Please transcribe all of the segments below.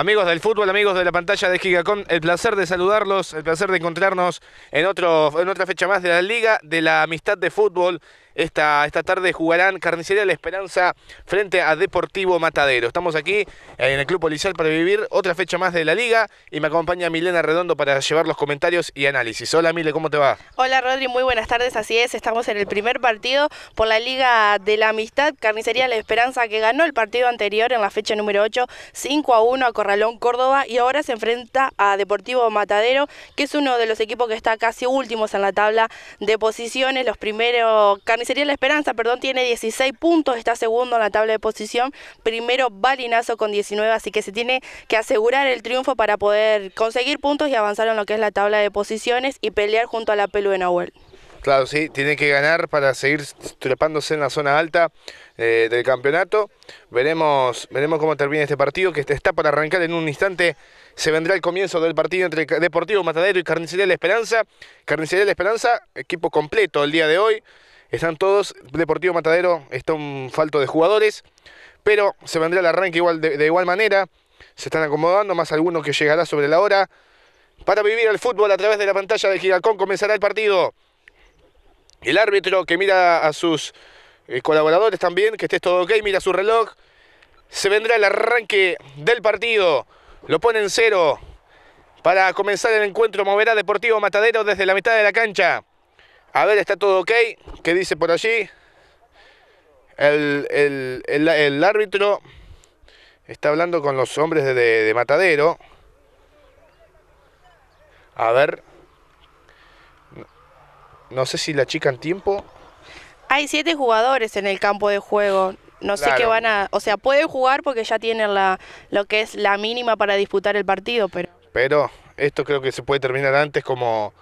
Amigos del fútbol, amigos de la pantalla de Gigacón, el placer de saludarlos, el placer de encontrarnos en, otro, en otra fecha más de la Liga de la Amistad de Fútbol esta, tarde jugarán Carnicería La Esperanza frente a Deportivo Matadero. Estamos aquí en el Club Policial para vivir otra fecha más de la liga y me acompaña Milena Redondo para llevar los comentarios y análisis. Hola Mile, ¿cómo te va? Hola Rodri, muy buenas tardes. Así es, estamos en el primer partido por la Liga de la Amistad. Carnicería La Esperanza que ganó el partido anterior en la fecha número 8, 5 a 1 a Corralón Córdoba y ahora se enfrenta a Deportivo Matadero, que es uno de los equipos que está casi últimos en la tabla de posiciones. Los primeros Carnicería Carnicería La Esperanza, perdón, tiene 16 puntos, está segundo en la tabla de posición, primero Balinazo con 19, así que se tiene que asegurar el triunfo para poder conseguir puntos y avanzar en lo que es la tabla de posiciones y pelear junto a la Pelu de Nahuel. Claro, sí, tiene que ganar para seguir trepándose en la zona alta eh, del campeonato. Veremos, veremos cómo termina este partido, que está para arrancar en un instante. Se vendrá el comienzo del partido entre Deportivo Matadero y Carnicería de la Esperanza. Carnicería de la Esperanza, equipo completo el día de hoy. Están todos, Deportivo Matadero está un falto de jugadores, pero se vendrá el arranque igual, de, igual manera. Se están acomodando, más alguno que llegará sobre la hora. Para vivir el fútbol a través de la pantalla de Gigacón comenzará el partido. El árbitro que mira a sus eh, colaboradores también, que esté todo ok, mira su reloj. Se vendrá el arranque del partido. Lo pone en cero. Para comenzar el encuentro moverá Deportivo Matadero desde la mitad de la cancha. A ver, está todo ok. ¿Qué dice por allí? El, árbitro está hablando con los hombres de, Matadero. A ver. No sé si la chica en tiempo. Hay siete jugadores en el campo de juego. No sé qué van a. O sea, pueden jugar porque ya tienen la, lo que es la mínima para disputar el partido, pero. Pero esto creo que se puede terminar antes como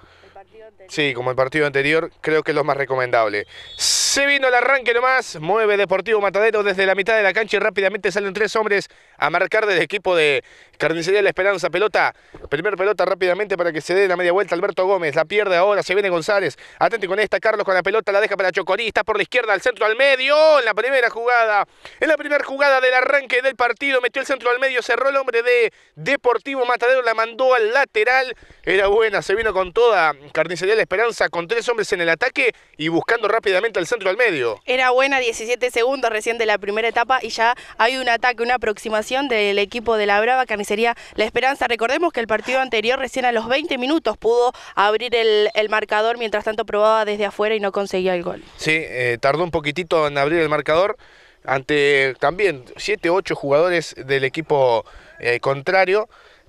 Sí, como el partido anterior, creo que es lo más recomendable. Se vino el arranque nomás, mueve Deportivo Matadero desde la mitad de la cancha y rápidamente salen tres hombres a marcar del equipo de Carnicería La Esperanza. Pelota, primer pelota rápidamente para que se dé la media vuelta. Alberto Gómez la pierde ahora, se viene González. Atento con esta, Carlos con la pelota, la deja para Chocorí. Está por la izquierda, al centro, al medio. En la primera jugada, en la primera jugada del arranque del partido, metió el centro al medio, cerró el hombre de Deportivo Matadero, la mandó al lateral. Era buena, se vino con toda Carnicería La Esperanza, con tres hombres en el ataque y buscando rápidamente al centro al medio. Era buena, 17 segundos recién de la primera etapa y ya hay un ataque, una aproximación del equipo de la Brava Carnicería La Esperanza. Recordemos que el partido anterior recién a los 20 minutos pudo abrir el, marcador, mientras tanto probaba desde afuera y no conseguía el gol. Sí, eh, tardó un poquitito en abrir el marcador ante también 7, 8 jugadores del equipo eh, contrario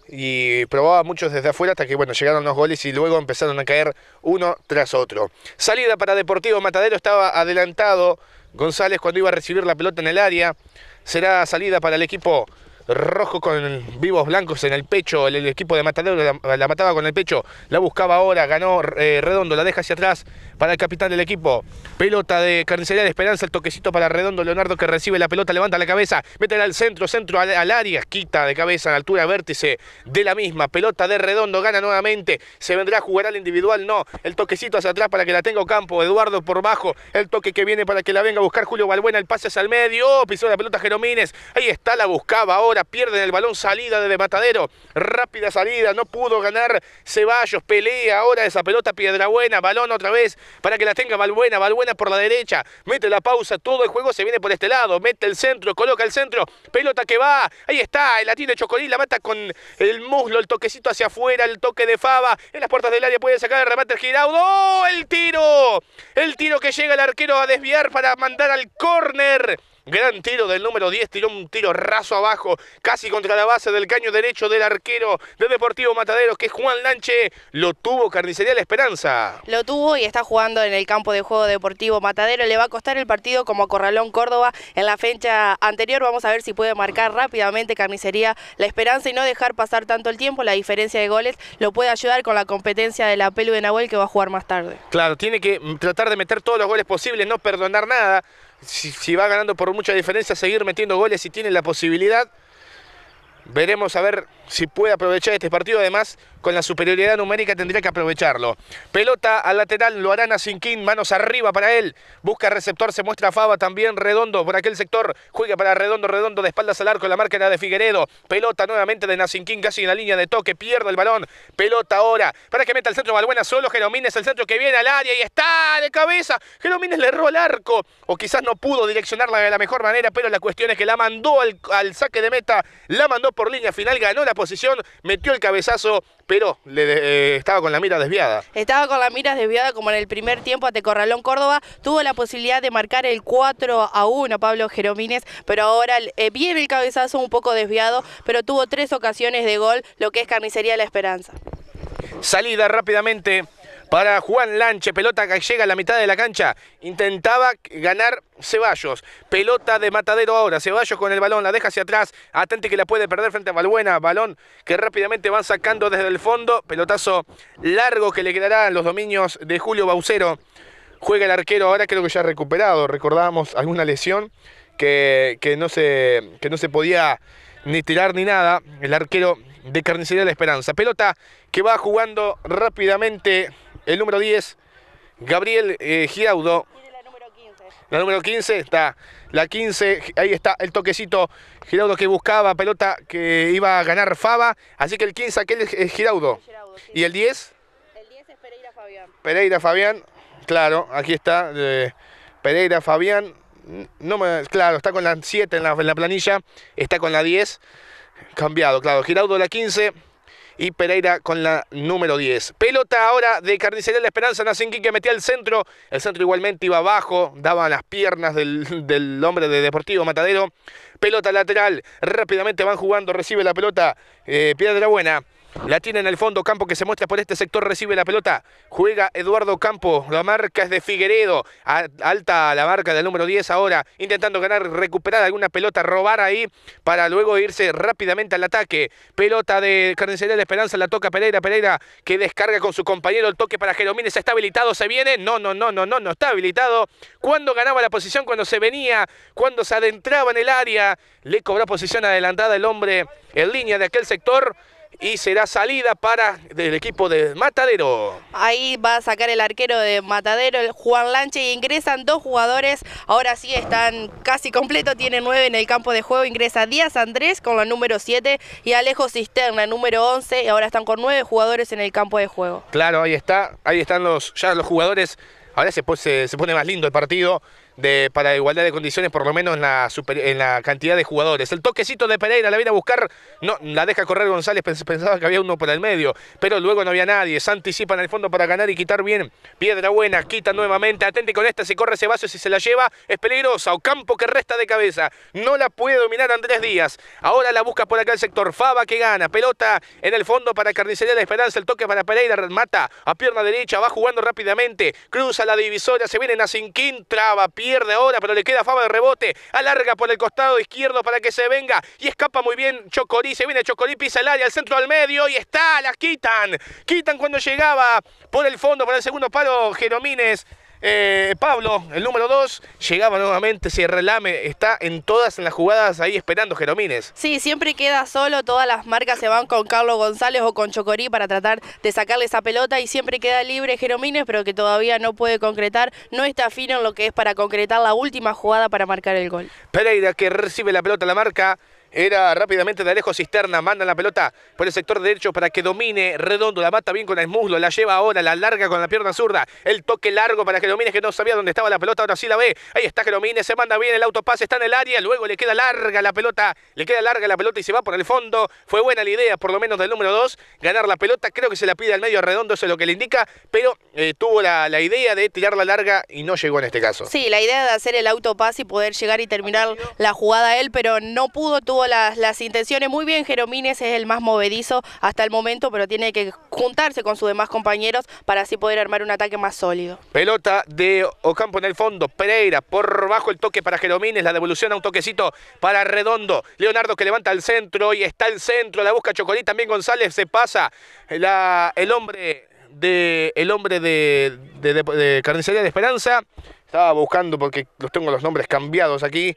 y probaba muchos desde afuera hasta que bueno, llegaron los goles y luego empezaron a caer uno tras otro. Salida para Deportivo Matadero estaba adelantado González cuando iba a recibir la pelota en el área será salida para el equipo rojo con vivos blancos en el pecho, el, equipo de Matadero la, mataba con el pecho, la buscaba ahora, ganó eh, redondo, la deja hacia atrás, para el capitán del equipo. Pelota de carnicería de Esperanza, el toquecito para Redondo Leonardo que recibe la pelota, levanta la cabeza, métela al centro, centro al, área, quita de cabeza en altura vértice de la misma. Pelota de Redondo, gana nuevamente, se vendrá a jugar al individual, no. El toquecito hacia atrás para que la tenga campo Eduardo por bajo, el toque que viene para que la venga a buscar Julio Balbuena, el pase hacia al medio, ...piso oh, pisó la pelota Jeromínez, ahí está, la buscaba ahora, pierden el balón, salida de Matadero, rápida salida, no pudo ganar Ceballos, pelea ahora esa pelota Piedrabuena, balón otra vez para que la tenga Valbuena, Valbuena por la derecha, mete la pausa, todo el juego se viene por este lado, mete el centro, coloca el centro, pelota que va, ahí está, la de Chocolín, la mata con el muslo, el toquecito hacia afuera, el toque de Fava, en las puertas del área puede sacar el remate el Giraudo, ¡Oh! el tiro, el tiro que llega el arquero a desviar para mandar al córner. Gran tiro del número 10, tiró un tiro raso abajo, casi contra la base del caño derecho del arquero de Deportivo Matadero, que es Juan Lanche. Lo tuvo Carnicería La Esperanza. Lo tuvo y está jugando en el campo de juego Deportivo Matadero. Le va a costar el partido como Corralón Córdoba en la fecha anterior. Vamos a ver si puede marcar rápidamente Carnicería La Esperanza y no dejar pasar tanto el tiempo. La diferencia de goles lo puede ayudar con la competencia de la Pelu de Nahuel que va a jugar más tarde. Claro, tiene que tratar de meter todos los goles posibles, no perdonar nada si, va ganando por mucha diferencia, seguir metiendo goles si tiene la posibilidad. Veremos a ver si puede aprovechar este partido. Además, con la superioridad numérica tendría que aprovecharlo. Pelota al lateral, lo hará a manos arriba para él. Busca receptor, se muestra Fava también, Redondo por aquel sector. Juega para Redondo, Redondo de espaldas al arco, la marca era de Figueredo. Pelota nuevamente de Nacinquín, casi en la línea de toque, pierde el balón. Pelota ahora para que meta el centro Balbuena solo. Jeromines el centro que viene al área y está de cabeza. Jeromines le erró al arco, o quizás no pudo direccionarla de la mejor manera, pero la cuestión es que la mandó al, al saque de meta, la mandó por línea final, ganó la posición, metió el cabezazo, pero le eh, estaba con la mira desviada. Estaba con la mira desviada como en el primer tiempo ante Corralón Córdoba. Tuvo la posibilidad de marcar el 4 a 1 Pablo Jeromínez, pero ahora eh, viene el cabezazo un poco desviado, pero tuvo tres ocasiones de gol, lo que es carnicería La Esperanza. Salida rápidamente para Juan Lanche. Pelota que llega a la mitad de la cancha. Intentaba ganar Ceballos. Pelota de matadero ahora. Ceballos con el balón. La deja hacia atrás. Atente que la puede perder frente a Balbuena. Balón que rápidamente van sacando desde el fondo. Pelotazo largo que le quedará a los dominios de Julio Baucero. Juega el arquero ahora, creo que ya ha recuperado. Recordábamos alguna lesión que, no, se, que no se podía ni tirar ni nada. El arquero de Carnicería de la Esperanza. Pelota que va jugando rápidamente el número 10, Gabriel eh, Giraudo. La número, 15. número 15 está, la 15, ahí está el toquecito Giraudo que buscaba, pelota que iba a ganar Faba, así que el 15 aquel es Giraudo. ¿Y el 10? El 10 es Pereira Fabián. Pereira Fabián, claro, aquí está Pereira Fabián, no claro, está con la 7 la, en la planilla, está con la 10, cambiado, claro, Giraudo la 15 y Pereira con la número 10. Pelota ahora de Carnicería La Esperanza, Nacinqui que metía el centro. El centro igualmente iba abajo, daba las piernas del, hombre de Deportivo Matadero. Pelota lateral, rápidamente van jugando, recibe la pelota eh, Piedra Buena. La tiene en el fondo Campo que se muestra por este sector, recibe la pelota. Juega Eduardo Campo, la marca es de Figueredo. alta la marca del número 10 ahora, intentando ganar, recuperar alguna pelota, robar ahí para luego irse rápidamente al ataque. Pelota de Carnicería de la Esperanza, la toca Pereira, Pereira que descarga con su compañero el toque para Jeromínez. ¿Está habilitado? ¿Se viene? No, no, no, no, no, no está habilitado. Cuando ganaba la posición, cuando se venía, cuando se adentraba en el área, le cobró posición adelantada el hombre en línea de aquel sector y será salida para el equipo de Matadero. Ahí va a sacar el arquero de Matadero, Juan Lanche, y ingresan dos jugadores. Ahora sí están casi completo, tiene nueve en el campo de juego. Ingresa Díaz Andrés con la número 7 y Alejo Cisterna, número 11. Y ahora están con nueve jugadores en el campo de juego. Claro, ahí está, ahí están los, ya los jugadores. Ahora se pone más lindo el partido para igualdad de condiciones, por lo menos en la, en la cantidad de jugadores. El toquecito de Pereira la viene a buscar, no, la deja correr González, pensaba que había uno por el medio, pero luego no había nadie. Se en el fondo para ganar y quitar bien. Piedra buena, quita nuevamente, atente con esta, se corre ese vaso... ...si se la lleva, es peligrosa. campo que resta de cabeza, no la puede dominar Andrés Díaz. Ahora la busca por acá el sector, Faba que gana, pelota en el fondo para Carnicería de Esperanza, el toque para Pereira, mata a pierna derecha, va jugando rápidamente, cruza la divisoria, se viene Nacinquín, traba, pierde ahora, pero le queda fama de rebote. Alarga por el costado izquierdo para que se venga. Y escapa muy bien Chocorí. Se viene Chocorí, pisa el área, al centro al medio. Y está, la quitan. Quitan cuando llegaba por el fondo, por el segundo palo Jeromines. Eh, Pablo, el número 2, llegaba nuevamente, se relame, está en todas las jugadas ahí esperando Jeromines. Sí, siempre queda solo, todas las marcas se van con Carlos González o con Chocorí para tratar de sacarle esa pelota y siempre queda libre Jeromines, pero que todavía no puede concretar, no está fino en lo que es para concretar la última jugada para marcar el gol. Pereira que recibe la pelota, la marca era rápidamente de Alejo Cisterna, manda la pelota por el sector derecho para que domine Redondo, la mata bien con el muslo, la lleva ahora, la larga con la pierna zurda, el toque largo para que domine, que no sabía dónde estaba la pelota, ahora sí la ve, ahí está que domine, se manda bien, el autopase está en el área, luego le queda larga la pelota, le queda larga la pelota y se va por el fondo, fue buena la idea por lo menos del número 2, ganar la pelota, creo que se la pide al medio Redondo, eso es lo que le indica, pero eh, tuvo la, idea de tirar la larga y no llegó en este caso. Sí, la idea de hacer el autopase y poder llegar y terminar la jugada él, pero no pudo, tuvo las, intenciones muy bien, Jeromines es el más movedizo hasta el momento, pero tiene que juntarse con sus demás compañeros para así poder armar un ataque más sólido. Pelota de Ocampo en el fondo, Pereira por bajo el toque para Jeromines, la devolución a un toquecito para Redondo, Leonardo que levanta al centro y está el centro, la busca Chocolí, también González se pasa, el hombre de el hombre de, de, de, de Carnicería de Esperanza. Estaba buscando porque los tengo los nombres cambiados aquí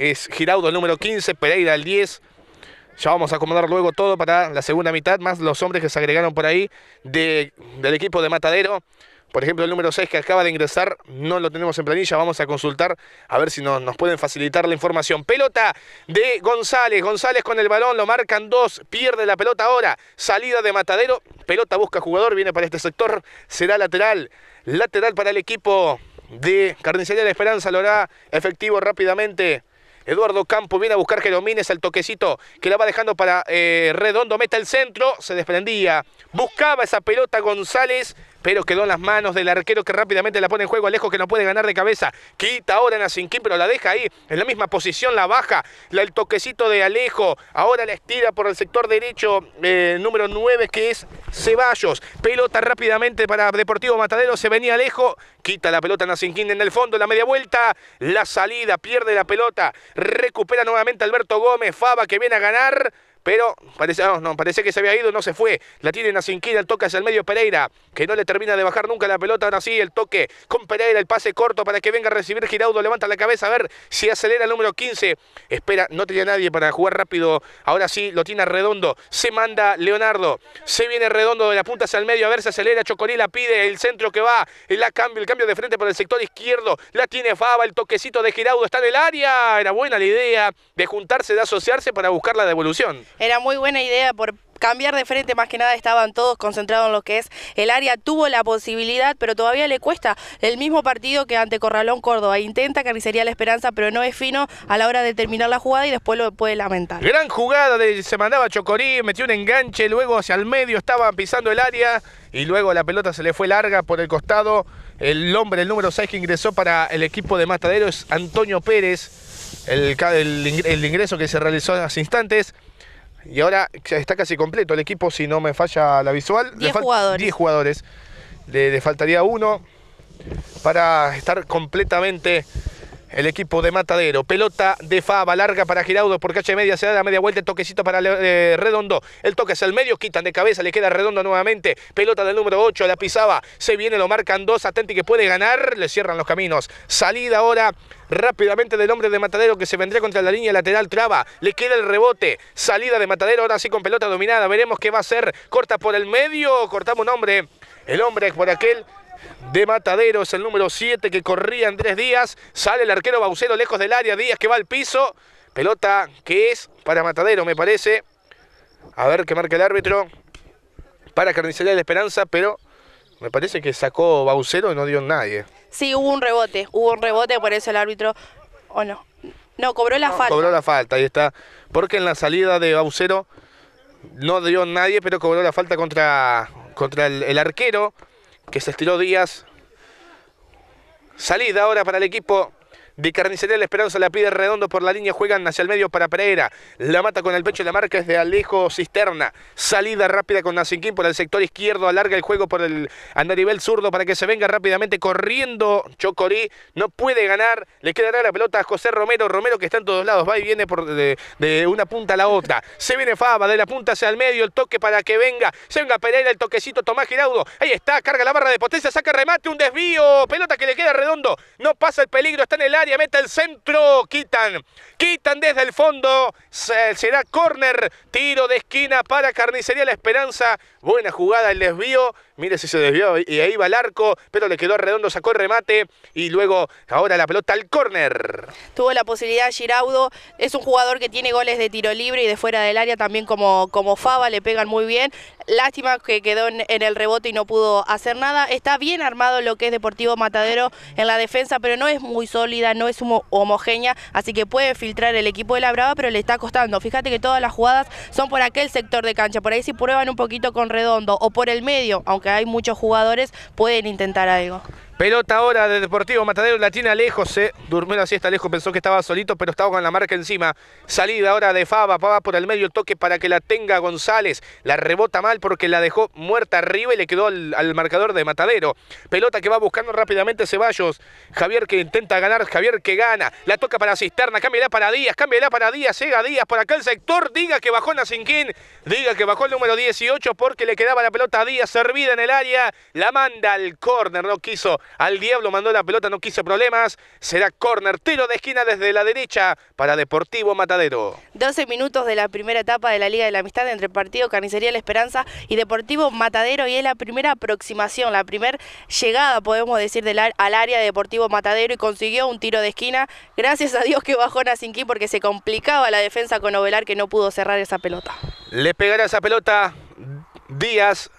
es Giraudo el número 15, Pereira el 10. Ya vamos a acomodar luego todo para la segunda mitad, más los hombres que se agregaron por ahí del equipo de Matadero. Por ejemplo, el número 6 que acaba de ingresar, no lo tenemos en planilla, vamos a consultar a ver si nos, nos pueden facilitar la información. Pelota de González, González con el balón, lo marcan dos, pierde la pelota ahora, salida de Matadero, pelota busca jugador, viene para este sector, será lateral, lateral para el equipo de Carnicería de la Esperanza, lo hará efectivo rápidamente Eduardo Campo viene a buscar Jeromínez al toquecito que la va dejando para eh, Redondo, meta el centro, se desprendía, buscaba esa pelota González, pero quedó en las manos del arquero que rápidamente la pone en juego. Alejo que no puede ganar de cabeza. Quita ahora Nacinquín, pero la deja ahí en la misma posición, la baja. el toquecito de Alejo. Ahora la estira por el sector derecho, eh, número 9, que es Ceballos. Pelota rápidamente para Deportivo Matadero. Se venía Alejo. Quita la pelota Nacinquín en el fondo, la media vuelta. La salida, pierde la pelota. Recupera nuevamente Alberto Gómez. Faba que viene a ganar. Pero parece, no, ah, no, parece que se había ido, no se fue. La tiene Nacinquina, el toque hacia el medio Pereira, que no le termina de bajar nunca la pelota. Ahora sí, el toque con Pereira, el pase corto para que venga a recibir Giraudo. Levanta la cabeza a ver si acelera el número 15. Espera, no tenía nadie para jugar rápido. Ahora sí, lo tiene redondo. Se manda Leonardo. Se viene redondo de la punta hacia el medio. A ver si acelera. Chocorila pide el centro que va. La cambio, el cambio de frente por el sector izquierdo. La tiene Faba, el toquecito de Giraudo está en el área. Era buena la idea de juntarse, de asociarse para buscar la devolución era muy buena idea por cambiar de frente más que nada estaban todos concentrados en lo que es el área, tuvo la posibilidad, pero todavía le cuesta el mismo partido que ante Corralón Córdoba, intenta carnicería la esperanza, pero no es fino a la hora de terminar la jugada y después lo puede lamentar. Gran jugada, de, se mandaba Chocorí, metió un enganche, luego hacia el medio estaban pisando el área y luego la pelota se le fue larga por el costado, el hombre, el número 6 que ingresó para el equipo de Matadero es Antonio Pérez, el, el ingreso que se realizó hace instantes, y ahora está casi completo el equipo, si no me falla la visual. 10 jugadores. jugadores. Le, faltaría uno para estar completamente el equipo de Matadero. Pelota de fava larga para Giraudo por calle media, se da la media vuelta, el toquecito para eh, Redondo. El toque es el medio, quitan de cabeza, le queda Redondo nuevamente. Pelota del número 8, la pisaba, se viene, lo marcan dos, Atenti que puede ganar, le cierran los caminos. Salida ahora rápidamente del hombre de Matadero que se vendría contra la línea lateral traba, le queda el rebote, salida de Matadero, ahora sí con pelota dominada, veremos qué va a hacer, corta por el medio, cortamos un hombre, el hombre es por aquel de Matadero, es el número 7 que corría Andrés Díaz, sale el arquero Baucero lejos del área, Díaz que va al piso, pelota que es para Matadero me parece, a ver qué marca el árbitro, para Carnicería de la Esperanza, pero me parece que sacó Baucero y no dio nadie. Sí, hubo un rebote, hubo un rebote, por eso el árbitro, o no, no, cobró la falta. Cobró la falta, ahí está. Porque en la salida de Baucero no dio nadie, pero cobró la falta contra, contra el, el arquero, que se estiró Díaz. Salida ahora para el equipo de Carnicería La Esperanza la pide redondo por la línea, juegan hacia el medio para Pereira, la mata con el pecho, la marca es de Alejo Cisterna, salida rápida con Nacinquín por el sector izquierdo, alarga el juego por el andarivel zurdo para que se venga rápidamente corriendo Chocorí, no puede ganar, le quedará la pelota a José Romero, Romero que está en todos lados, va y viene por de, una punta a la otra, se viene Faba, de la punta hacia el medio, el toque para que venga, se venga Pereira, el toquecito Tomás Giraudo, ahí está, carga la barra de potencia, saca remate, un desvío, pelota que le queda redondo, no pasa el peligro, está en el área, meta el centro, quitan, quitan desde el fondo, será córner, tiro de esquina para Carnicería La Esperanza, buena jugada el desvío, mire si se desvió y ahí va el arco, pero le quedó redondo, sacó el remate y luego ahora la pelota al córner. Tuvo la posibilidad Giraudo, es un jugador que tiene goles de tiro libre y de fuera del área también como, como Fava, le pegan muy bien, lástima que quedó en, el rebote y no pudo hacer nada. Está bien armado lo que es Deportivo Matadero en la defensa, pero no es muy sólida, no es homogénea, así que puede filtrar el equipo de la Brava, pero le está costando. Fíjate que todas las jugadas son por aquel sector de cancha, por ahí si prueban un poquito con redondo o por el medio, aunque hay muchos jugadores, pueden intentar algo. Pelota ahora de Deportivo Matadero, la tiene Alejo, se durmió la siesta, lejos, pensó que estaba solito, pero estaba con la marca encima. Salida ahora de Fava, Fava por el medio, toque para que la tenga González, la rebota mal, porque la dejó muerta arriba y le quedó al, marcador de Matadero. Pelota que va buscando rápidamente Ceballos. Javier que intenta ganar, Javier que gana. La toca para Cisterna, cámbiala para Díaz, cámbiala para Díaz, llega Díaz por acá el sector. Diga que bajó Nacinquín, diga que bajó el número 18 porque le quedaba la pelota a Díaz servida en el área. La manda al córner, no quiso al diablo, mandó la pelota, no quiso problemas. Será córner, tiro de esquina desde la derecha para Deportivo Matadero. 12 minutos de la primera etapa de la Liga de la Amistad entre el partido Carnicería La Esperanza y Deportivo Matadero y es la primera aproximación, la primera llegada, podemos decir, al área de Deportivo Matadero y consiguió un tiro de esquina. Gracias a Dios que bajó Nacinqui porque se complicaba la defensa con Ovelar que no pudo cerrar esa pelota. Le pegará esa pelota Díaz.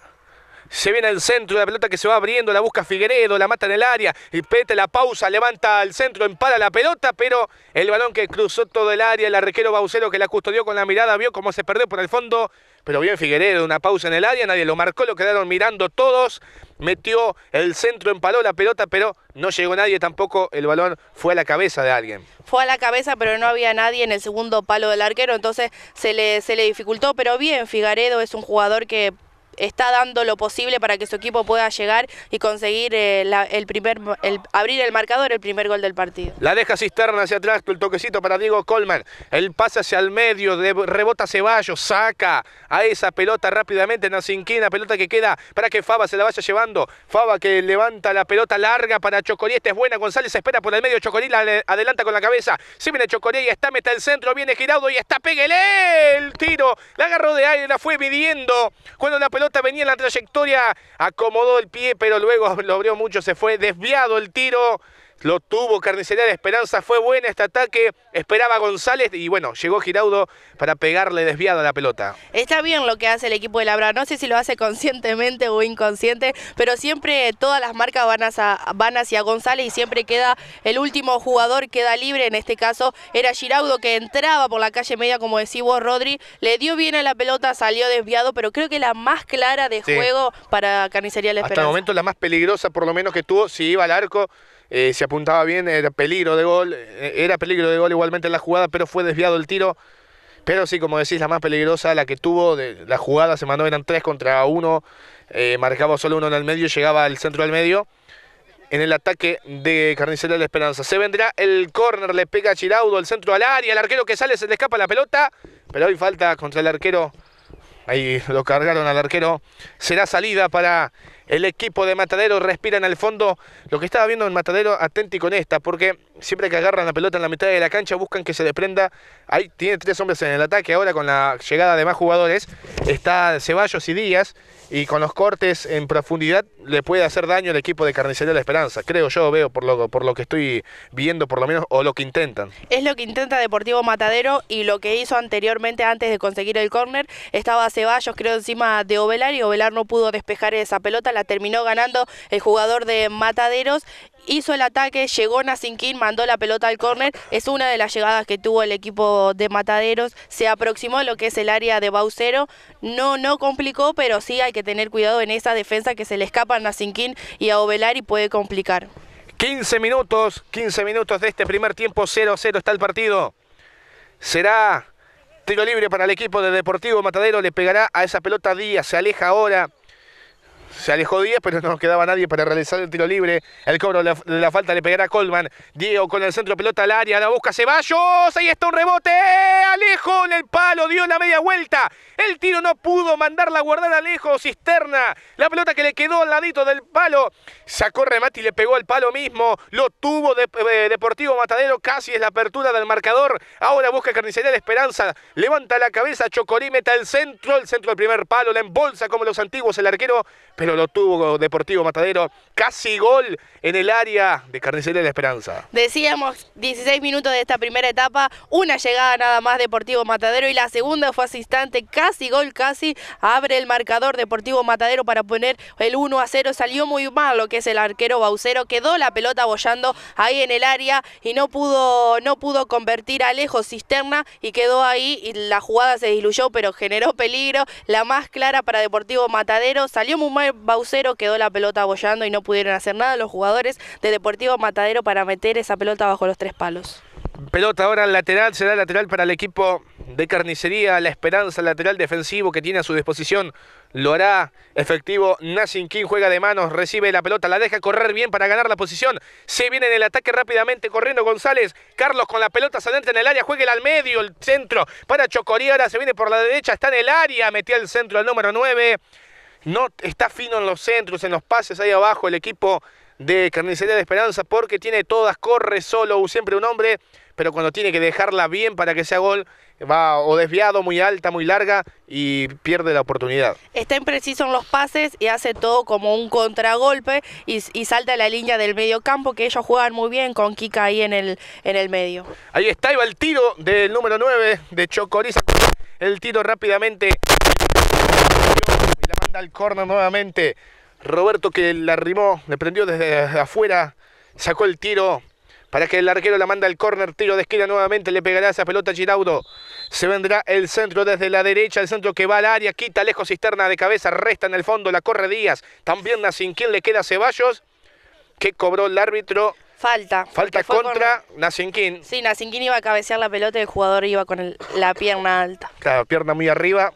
Se viene al centro, la pelota que se va abriendo, la busca Figueredo, la mata en el área, y pete la pausa, levanta al centro, empala la pelota, pero el balón que cruzó todo el área, el arquero Baucero que la custodió con la mirada, vio cómo se perdió por el fondo pero bien Figueredo, una pausa en el área, nadie lo marcó, lo quedaron mirando todos. Metió el centro, empaló la pelota, pero no llegó nadie tampoco. El balón fue a la cabeza de alguien. Fue a la cabeza, pero no había nadie en el segundo palo del arquero, entonces se le, se le dificultó. Pero bien, Figueredo es un jugador que está dando lo posible para que su equipo pueda llegar y conseguir eh, el primer, el, abrir el marcador, el primer gol del partido. La deja Cisterna hacia atrás, el toquecito para Diego Colman, el pase hacia el medio, rebota Ceballos, saca a esa pelota rápidamente Nacinquina, pelota que queda para que Faba se la vaya llevando, Faba que levanta la pelota larga para Chocorí, esta es buena, González espera por el medio, Chocorí la adelanta con la cabeza, sí viene Chocorí y está, mete el centro, viene girado y está, peguele el tiro, la agarró de aire, la fue midiendo, cuando la venía en la trayectoria, acomodó el pie, pero luego lo abrió mucho, se fue desviado el tiro. Lo tuvo Carnicería de Esperanza, fue buena este ataque, esperaba González y bueno, llegó Giraudo para pegarle desviada la pelota. Está bien lo que hace el equipo de Labra, no sé si lo hace conscientemente o inconsciente, pero siempre todas las marcas van hacia, González y siempre queda el último jugador, queda libre, en este caso era Giraudo que entraba por la calle media, como decís vos, Rodri, le dio bien a la pelota, salió desviado, pero creo que la más clara de juego para Carnicería de Esperanza. Hasta el momento la más peligrosa, por lo menos que tuvo, si iba al arco, eh, se apuntaba bien, era peligro de gol, eh, era peligro de gol igualmente en la jugada, pero fue desviado el tiro. Pero sí, como decís, la más peligrosa, la que tuvo de la jugada, se mandó, eran tres contra uno. Eh, marcaba solo uno en el medio, llegaba al centro del medio. En el ataque de Carnicero de la Esperanza. Se vendrá el córner, le pega a Chiraudo, el centro al área, el arquero que sale, se le escapa la pelota, pero hoy falta contra el arquero. Ahí lo cargaron al arquero. Será salida para el equipo de Matadero respira en el fondo. Lo que estaba viendo en Matadero, aténtico con esta, porque siempre que agarran la pelota en la mitad de la cancha, buscan que se desprenda. Ahí tiene tres hombres en el ataque. Ahora con la llegada de más jugadores, está Ceballos y Díaz. Y con los cortes en profundidad le puede hacer daño al equipo de Carnicería La Esperanza. Creo yo, veo por lo, por lo que estoy viendo, por lo menos, o lo que intentan. Es lo que intenta Deportivo Matadero y lo que hizo anteriormente antes de conseguir el córner. Estaba Ceballos, creo, encima de Ovelar y Ovelar no pudo despejar esa pelota. La terminó ganando el jugador de Mataderos hizo el ataque, llegó Nazinkin, mandó la pelota al córner, es una de las llegadas que tuvo el equipo de Mataderos, se aproximó a lo que es el área de Baucero, no, no complicó, pero sí hay que tener cuidado en esa defensa que se le escapa a Nazinkin y a Ovelar y puede complicar. 15 minutos, 15 minutos de este primer tiempo, 0-0 está el partido. Será tiro libre para el equipo de Deportivo Matadero, le pegará a esa pelota Díaz, se aleja ahora. Se alejó 10 pero no nos quedaba nadie para realizar el tiro libre. El cobro de la, falta le pegará a Colman. Diego con el centro pelota al área. La busca Ceballos. Ahí está un rebote. Alejo en el palo. Dio la media vuelta. El tiro no pudo mandarla a guardar a Alejo. Cisterna. La pelota que le quedó al ladito del palo. Sacó remate y le pegó al palo mismo. Lo tuvo de, eh, Deportivo Matadero. Casi es la apertura del marcador. Ahora busca Carnicería de Esperanza. Levanta la cabeza. Chocorí meta el centro. El centro del primer palo. La embolsa como los antiguos. El arquero lo tuvo Deportivo Matadero casi gol en el área de Carnicería de la Esperanza. Decíamos 16 minutos de esta primera etapa, una llegada nada más Deportivo Matadero y la segunda fue asistente, casi gol, casi abre el marcador Deportivo Matadero para poner el 1 a 0. Salió muy mal lo que es el arquero Baucero, quedó la pelota bollando ahí en el área y no pudo, no pudo convertir a lejos... Cisterna y quedó ahí y la jugada se diluyó pero generó peligro. La más clara para Deportivo Matadero, salió muy mal Baucero, quedó la pelota bollando y no pudo pudieron hacer nada los jugadores de Deportivo Matadero para meter esa pelota bajo los tres palos. Pelota ahora al lateral, será lateral para el equipo de carnicería, la esperanza lateral defensivo que tiene a su disposición. Lo hará efectivo Nassim King, juega de manos, recibe la pelota, la deja correr bien para ganar la posición. Se viene en el ataque rápidamente corriendo González. Carlos con la pelota se adentra en el área, juega al medio, el centro para Chocoría, ahora se viene por la derecha, está en el área, metía el centro al número 9 no está fino en los centros, en los pases ahí abajo el equipo de Carnicería de Esperanza porque tiene todas, corre solo, siempre un hombre, pero cuando tiene que dejarla bien para que sea gol, va o desviado, muy alta, muy larga y pierde la oportunidad. Está impreciso en los pases y hace todo como un contragolpe y, salta a la línea del medio campo que ellos juegan muy bien con Kika ahí en el, en el medio. Ahí está, iba el tiro del número 9 de Chocoriza, el tiro rápidamente al corner nuevamente. Roberto que la arrimó, le prendió desde afuera, sacó el tiro para que el arquero la manda al córner, tiro de esquina nuevamente, le pegará esa pelota a Giraudo. Se vendrá el centro desde la derecha, el centro que va al área, quita lejos cisterna de cabeza, resta en el fondo, la corre Díaz. También Nacinquín, le queda Ceballos, que cobró el árbitro. Falta. Falta contra Nacinquín, Sí, iba a cabecear la pelota y el jugador iba con la pierna alta. Claro, pierna muy arriba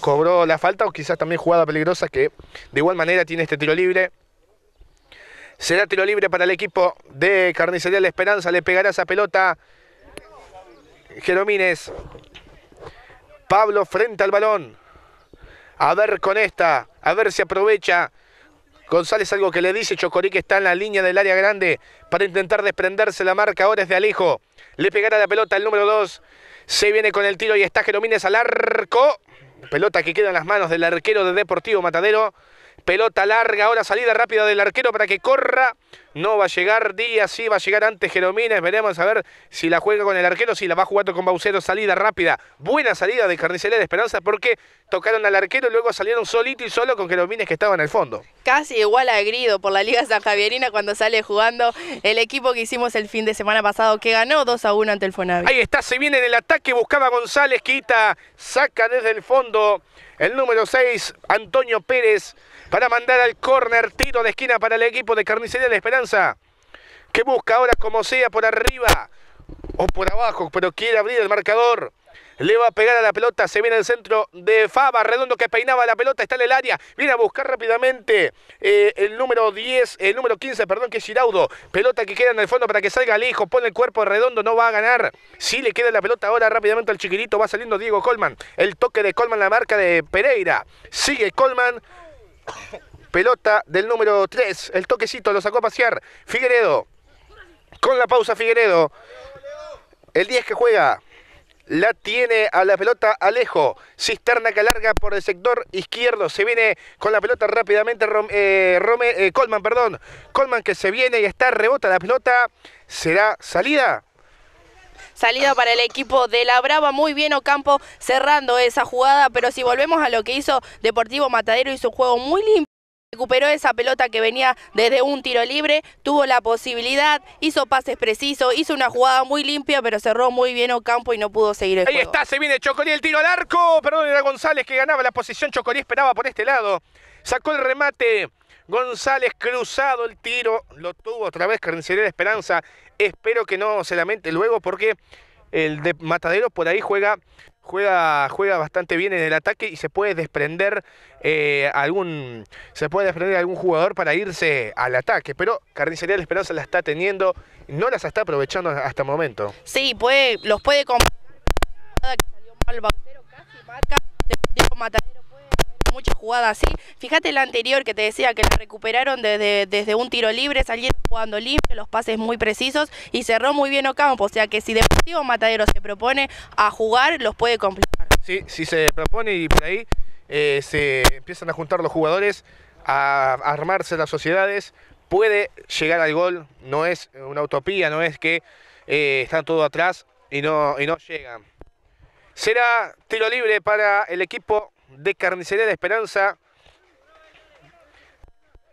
cobró la falta o quizás también jugada peligrosa que de igual manera tiene este tiro libre. Será tiro libre para el equipo de Carnicería La Esperanza. Le pegará esa pelota Jeromínez. Pablo frente al balón. A ver con esta. A ver si aprovecha. González algo que le dice. Chocorí que está en la línea del área grande para intentar desprenderse la marca. Ahora es de Alejo. Le pegará la pelota el número 2. Se viene con el tiro y está Jeromínez al arco. Pelota que queda en las manos del arquero de Deportivo Matadero. Pelota larga, ahora salida rápida del arquero para que corra. No va a llegar Díaz, sí va a llegar antes Jeromínez. Veremos a ver si la juega con el arquero, si la va jugando con Baucero. Salida rápida, buena salida de Carnicelera de Esperanza porque tocaron al arquero y luego salieron solito y solo con Jeromínez que estaba en el fondo. Casi igual agrido por la Liga San Javierina cuando sale jugando el equipo que hicimos el fin de semana pasado que ganó 2 a 1 ante el Fonavi. Ahí está, se viene en el ataque, buscaba González, quita, saca desde el fondo el número 6, Antonio Pérez para mandar al córner, tiro de esquina para el equipo de Carnicería de Esperanza, que busca ahora como sea por arriba o por abajo, pero quiere abrir el marcador. Le va a pegar a la pelota, se viene el centro de Fava, Redondo que peinaba la pelota, está en el área, viene a buscar rápidamente eh, el número 10, el número 15, perdón, que es Giraudo. Pelota que queda en el fondo para que salga hijo. pone el cuerpo Redondo, no va a ganar. Sí le queda la pelota ahora rápidamente al chiquitito va saliendo Diego Colman. El toque de Colman, la marca de Pereira. Sigue Colman, Pelota del número 3. El toquecito lo sacó a pasear. Figueredo. Con la pausa Figueredo. El 10 que juega. La tiene a la pelota Alejo. Cisterna que alarga por el sector izquierdo. Se viene con la pelota rápidamente eh, eh, Colman. Perdón. Colman que se viene y está rebota la pelota. ¿Será salida? salida para el equipo de La Brava. Muy bien Ocampo cerrando esa jugada, pero si volvemos a lo que hizo Deportivo Matadero, hizo un juego muy limpio. Recuperó esa pelota que venía desde un tiro libre, tuvo la posibilidad, hizo pases precisos, hizo una jugada muy limpia, pero cerró muy bien Ocampo y no pudo seguir el Ahí está, se viene Chocorí el tiro al arco. Perdón, era González que ganaba la posición. Chocorí esperaba por este lado. Sacó el remate. González cruzado el tiro, lo tuvo otra vez Carnicería de Esperanza Espero que no se lamente luego porque el de Matadero por ahí juega, juega, juega bastante bien en el ataque y se puede desprender eh, algún. Se puede desprender algún jugador para irse al ataque. Pero Carnicería de Esperanza la está teniendo, no las está aprovechando hasta el momento. Sí, puede, los puede comprar mucha jugada así. Fíjate la anterior que te decía que la recuperaron desde, un tiro libre, salieron jugando limpio, los pases muy precisos y cerró muy bien Ocampo. O sea que si Deportivo Matadero se propone a jugar, los puede complicar. Sí, sí se propone y por ahí eh, se empiezan a juntar los jugadores, a, armarse las sociedades, puede llegar al gol, no es una utopía, no es que está eh, están todo atrás y no, y no llegan. Será tiro libre para el equipo de Carnicería de Esperanza.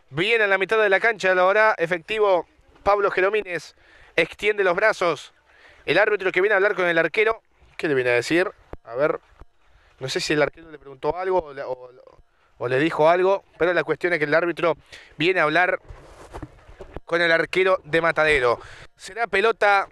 viene a la mitad de la cancha, la hora efectivo Pablo Jeromínez. Extiende los brazos. El árbitro que viene a hablar con el arquero. ¿Qué le viene a decir? A ver. No sé si el arquero le preguntó algo o le dijo algo. Pero la cuestión es que el árbitro viene a hablar con el arquero de Matadero. Será pelota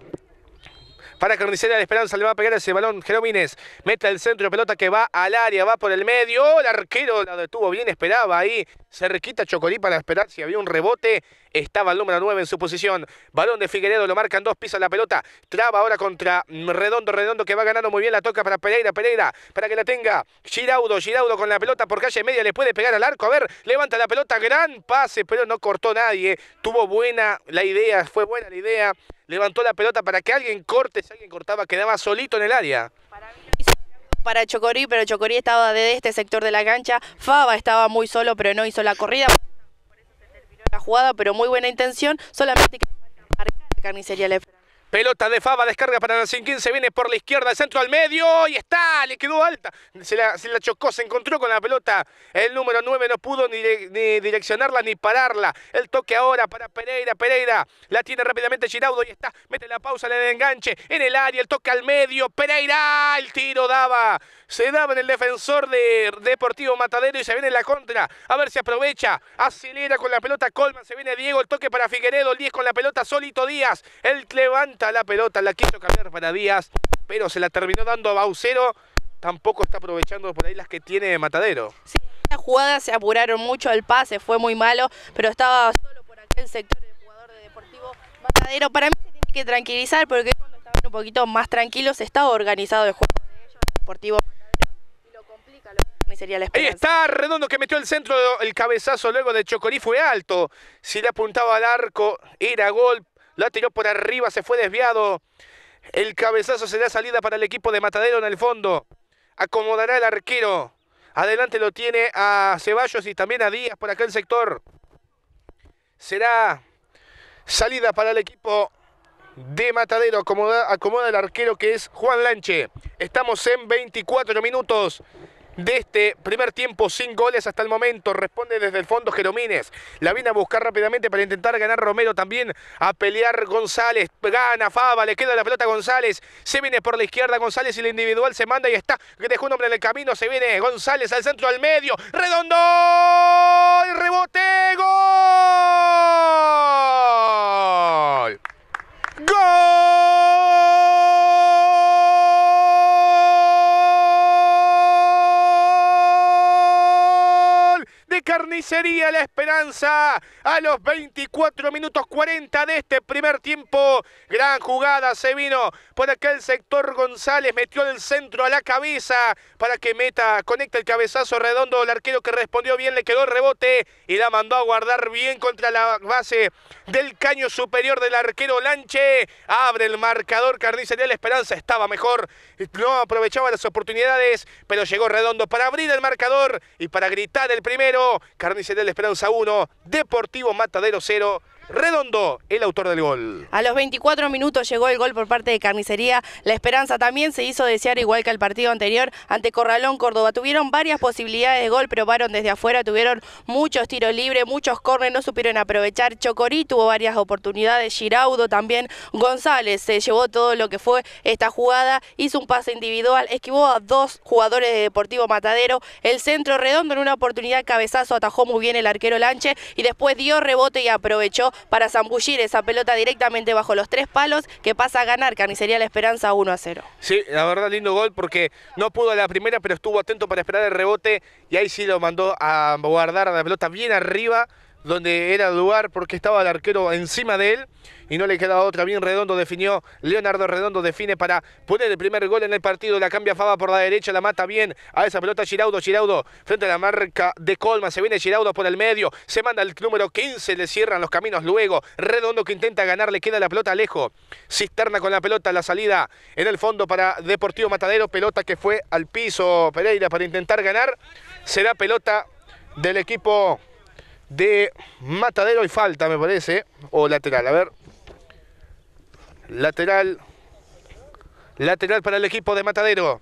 para Carnicera de Esperanza, le va a pegar ese balón Jeromínez, mete el centro, pelota que va al área, va por el medio, oh, el arquero la detuvo bien, esperaba ahí, cerquita Chocolí para esperar si había un rebote, estaba el número 9 en su posición, balón de Figueredo, lo marcan dos, pisa la pelota, traba ahora contra mm, Redondo, Redondo que va ganando muy bien, la toca para Pereira, Pereira, para que la tenga Giraudo, Giraudo con la pelota por calle media, le puede pegar al arco, a ver, levanta la pelota, gran pase, pero no cortó nadie, tuvo buena la idea, fue buena la idea levantó la pelota para que alguien corte, si alguien cortaba, quedaba solito en el área. Para Chocorí, pero Chocorí estaba desde este sector de la cancha. Faba estaba muy solo, pero no hizo la corrida. Por eso se terminó la jugada, pero muy buena intención. Solamente que marcar la carnicería le Pelota de Fava, descarga para Nacinquin, 15, viene por la izquierda, el centro al medio y está, le quedó alta. Se la, chocó, se encontró con la pelota. El número 9 no pudo ni, direccionarla ni pararla. El toque ahora para Pereira, Pereira. La tiene rápidamente Giraudo y está. Mete la pausa, le enganche en el área, el toque al medio. Pereira, el tiro daba. Se daba en el defensor de Deportivo Matadero y se viene la contra. A ver si aprovecha. Acelera con la pelota Colman. Se viene Diego. El toque para Figueredo. El 10 con la pelota. Solito Díaz. Él levanta la pelota. La quiso cambiar para Díaz. Pero se la terminó dando a Baucero. Tampoco está aprovechando por ahí las que tiene Matadero. Sí, las jugada se apuraron mucho. El pase fue muy malo. Pero estaba solo por aquel sector el jugador de Deportivo Matadero. Para mí se tiene que tranquilizar porque cuando estaban un poquito más tranquilos está organizado el juego de ellos. Deportivo Ahí está, Redondo que metió el centro, el cabezazo luego de Chocorí fue alto. Si le apuntaba al arco, era gol. La tiró por arriba, se fue desviado. El cabezazo será salida para el equipo de Matadero en el fondo. Acomodará el arquero. Adelante lo tiene a Ceballos y también a Díaz por acá el sector. Será salida para el equipo de Matadero. Acomoda, acomoda el arquero que es Juan Lanche. Estamos en 24 minutos de este primer tiempo, sin goles hasta el momento. Responde desde el fondo Jeromínez. La viene a buscar rápidamente para intentar ganar Romero también. A pelear González. Gana Fava, le queda la pelota a González. Se viene por la izquierda González y el individual se manda y está. que Dejó un hombre en el camino. Se viene González al centro, al medio. Redondo. rebote. Gol. Carnicería La Esperanza a los 24 minutos 40 de este primer tiempo. Gran jugada se vino por acá el sector González, metió el centro a la cabeza para que meta, conecta el cabezazo redondo. El arquero que respondió bien le quedó rebote y la mandó a guardar bien contra la base del caño superior del arquero Lanche. Abre el marcador Carnicería La Esperanza, estaba mejor, no aprovechaba las oportunidades, pero llegó redondo para abrir el marcador y para gritar el primero Carnicería de Esperanza 1, Deportivo Matadero 0. Redondo, el autor del gol. A los 24 minutos llegó el gol por parte de Carnicería. La esperanza también se hizo desear igual que el partido anterior ante Corralón Córdoba. Tuvieron varias posibilidades de gol, probaron desde afuera, tuvieron muchos tiros libres, muchos corners, no supieron aprovechar. Chocorí tuvo varias oportunidades, Giraudo también. González se llevó todo lo que fue esta jugada, hizo un pase individual, esquivó a dos jugadores de Deportivo Matadero. El centro redondo en una oportunidad cabezazo atajó muy bien el arquero Lanche y después dio rebote y aprovechó para zambullir esa pelota directamente bajo los tres palos que pasa a ganar Carnicería La Esperanza 1 a 0. Sí, la verdad lindo gol porque no pudo la primera pero estuvo atento para esperar el rebote y ahí sí lo mandó a guardar a la pelota bien arriba donde era el lugar porque estaba el arquero encima de él y no le queda otra. Bien Redondo definió, Leonardo Redondo define para poner el primer gol en el partido. La cambia Fava por la derecha, la mata bien a esa pelota Giraudo. Giraudo frente a la marca de Colma, se viene Giraudo por el medio, se manda el número 15, le cierran los caminos luego. Redondo que intenta ganar, le queda la pelota lejos. Cisterna con la pelota, la salida en el fondo para Deportivo Matadero, pelota que fue al piso Pereira para intentar ganar. Será pelota del equipo de Matadero y falta, me parece. O lateral, a ver. Lateral. Lateral para el equipo de Matadero.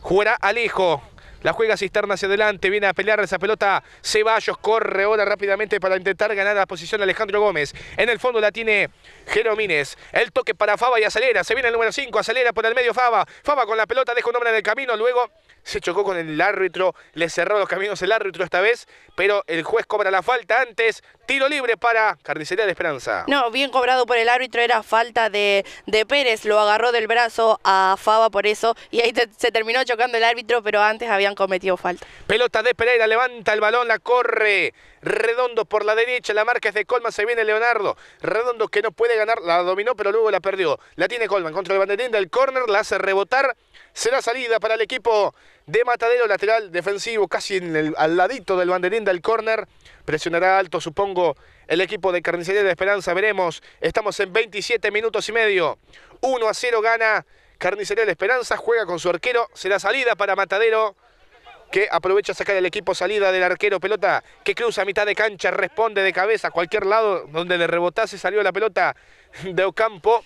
Jugará Alejo. La juega Cisterna hacia adelante, viene a pelear esa pelota. Ceballos corre ahora rápidamente para intentar ganar la posición Alejandro Gómez. En el fondo la tiene Jeromínez. El toque para Fava y acelera. Se viene el número 5, acelera por el medio Fava. Fava con la pelota, deja un hombre en el camino. Luego se chocó con el árbitro, le cerró los caminos el árbitro esta vez, pero el juez cobra la falta antes, tiro libre para Carnicería de Esperanza. No, bien cobrado por el árbitro, era falta de, Pérez, lo agarró del brazo a Fava por eso, y ahí se terminó chocando el árbitro, pero antes habían cometido falta. Pelota de Pereira, levanta el balón, la corre Redondo por la derecha, la marca es de Colma se viene Leonardo. Redondo que no puede ganar, la dominó pero luego la perdió. La tiene Colman contra el banderín del córner, la hace rebotar. Será salida para el equipo de Matadero, lateral defensivo, casi en al ladito del banderín del córner. Presionará alto, supongo, el equipo de Carnicería de Esperanza. Veremos, estamos en 27 minutos y medio. 1 a 0 gana Carnicería de Esperanza, juega con su arquero. Será salida para Matadero que aprovecha a sacar el equipo salida del arquero, pelota que cruza a mitad de cancha, responde de cabeza, a cualquier lado donde le rebotase salió la pelota de Ocampo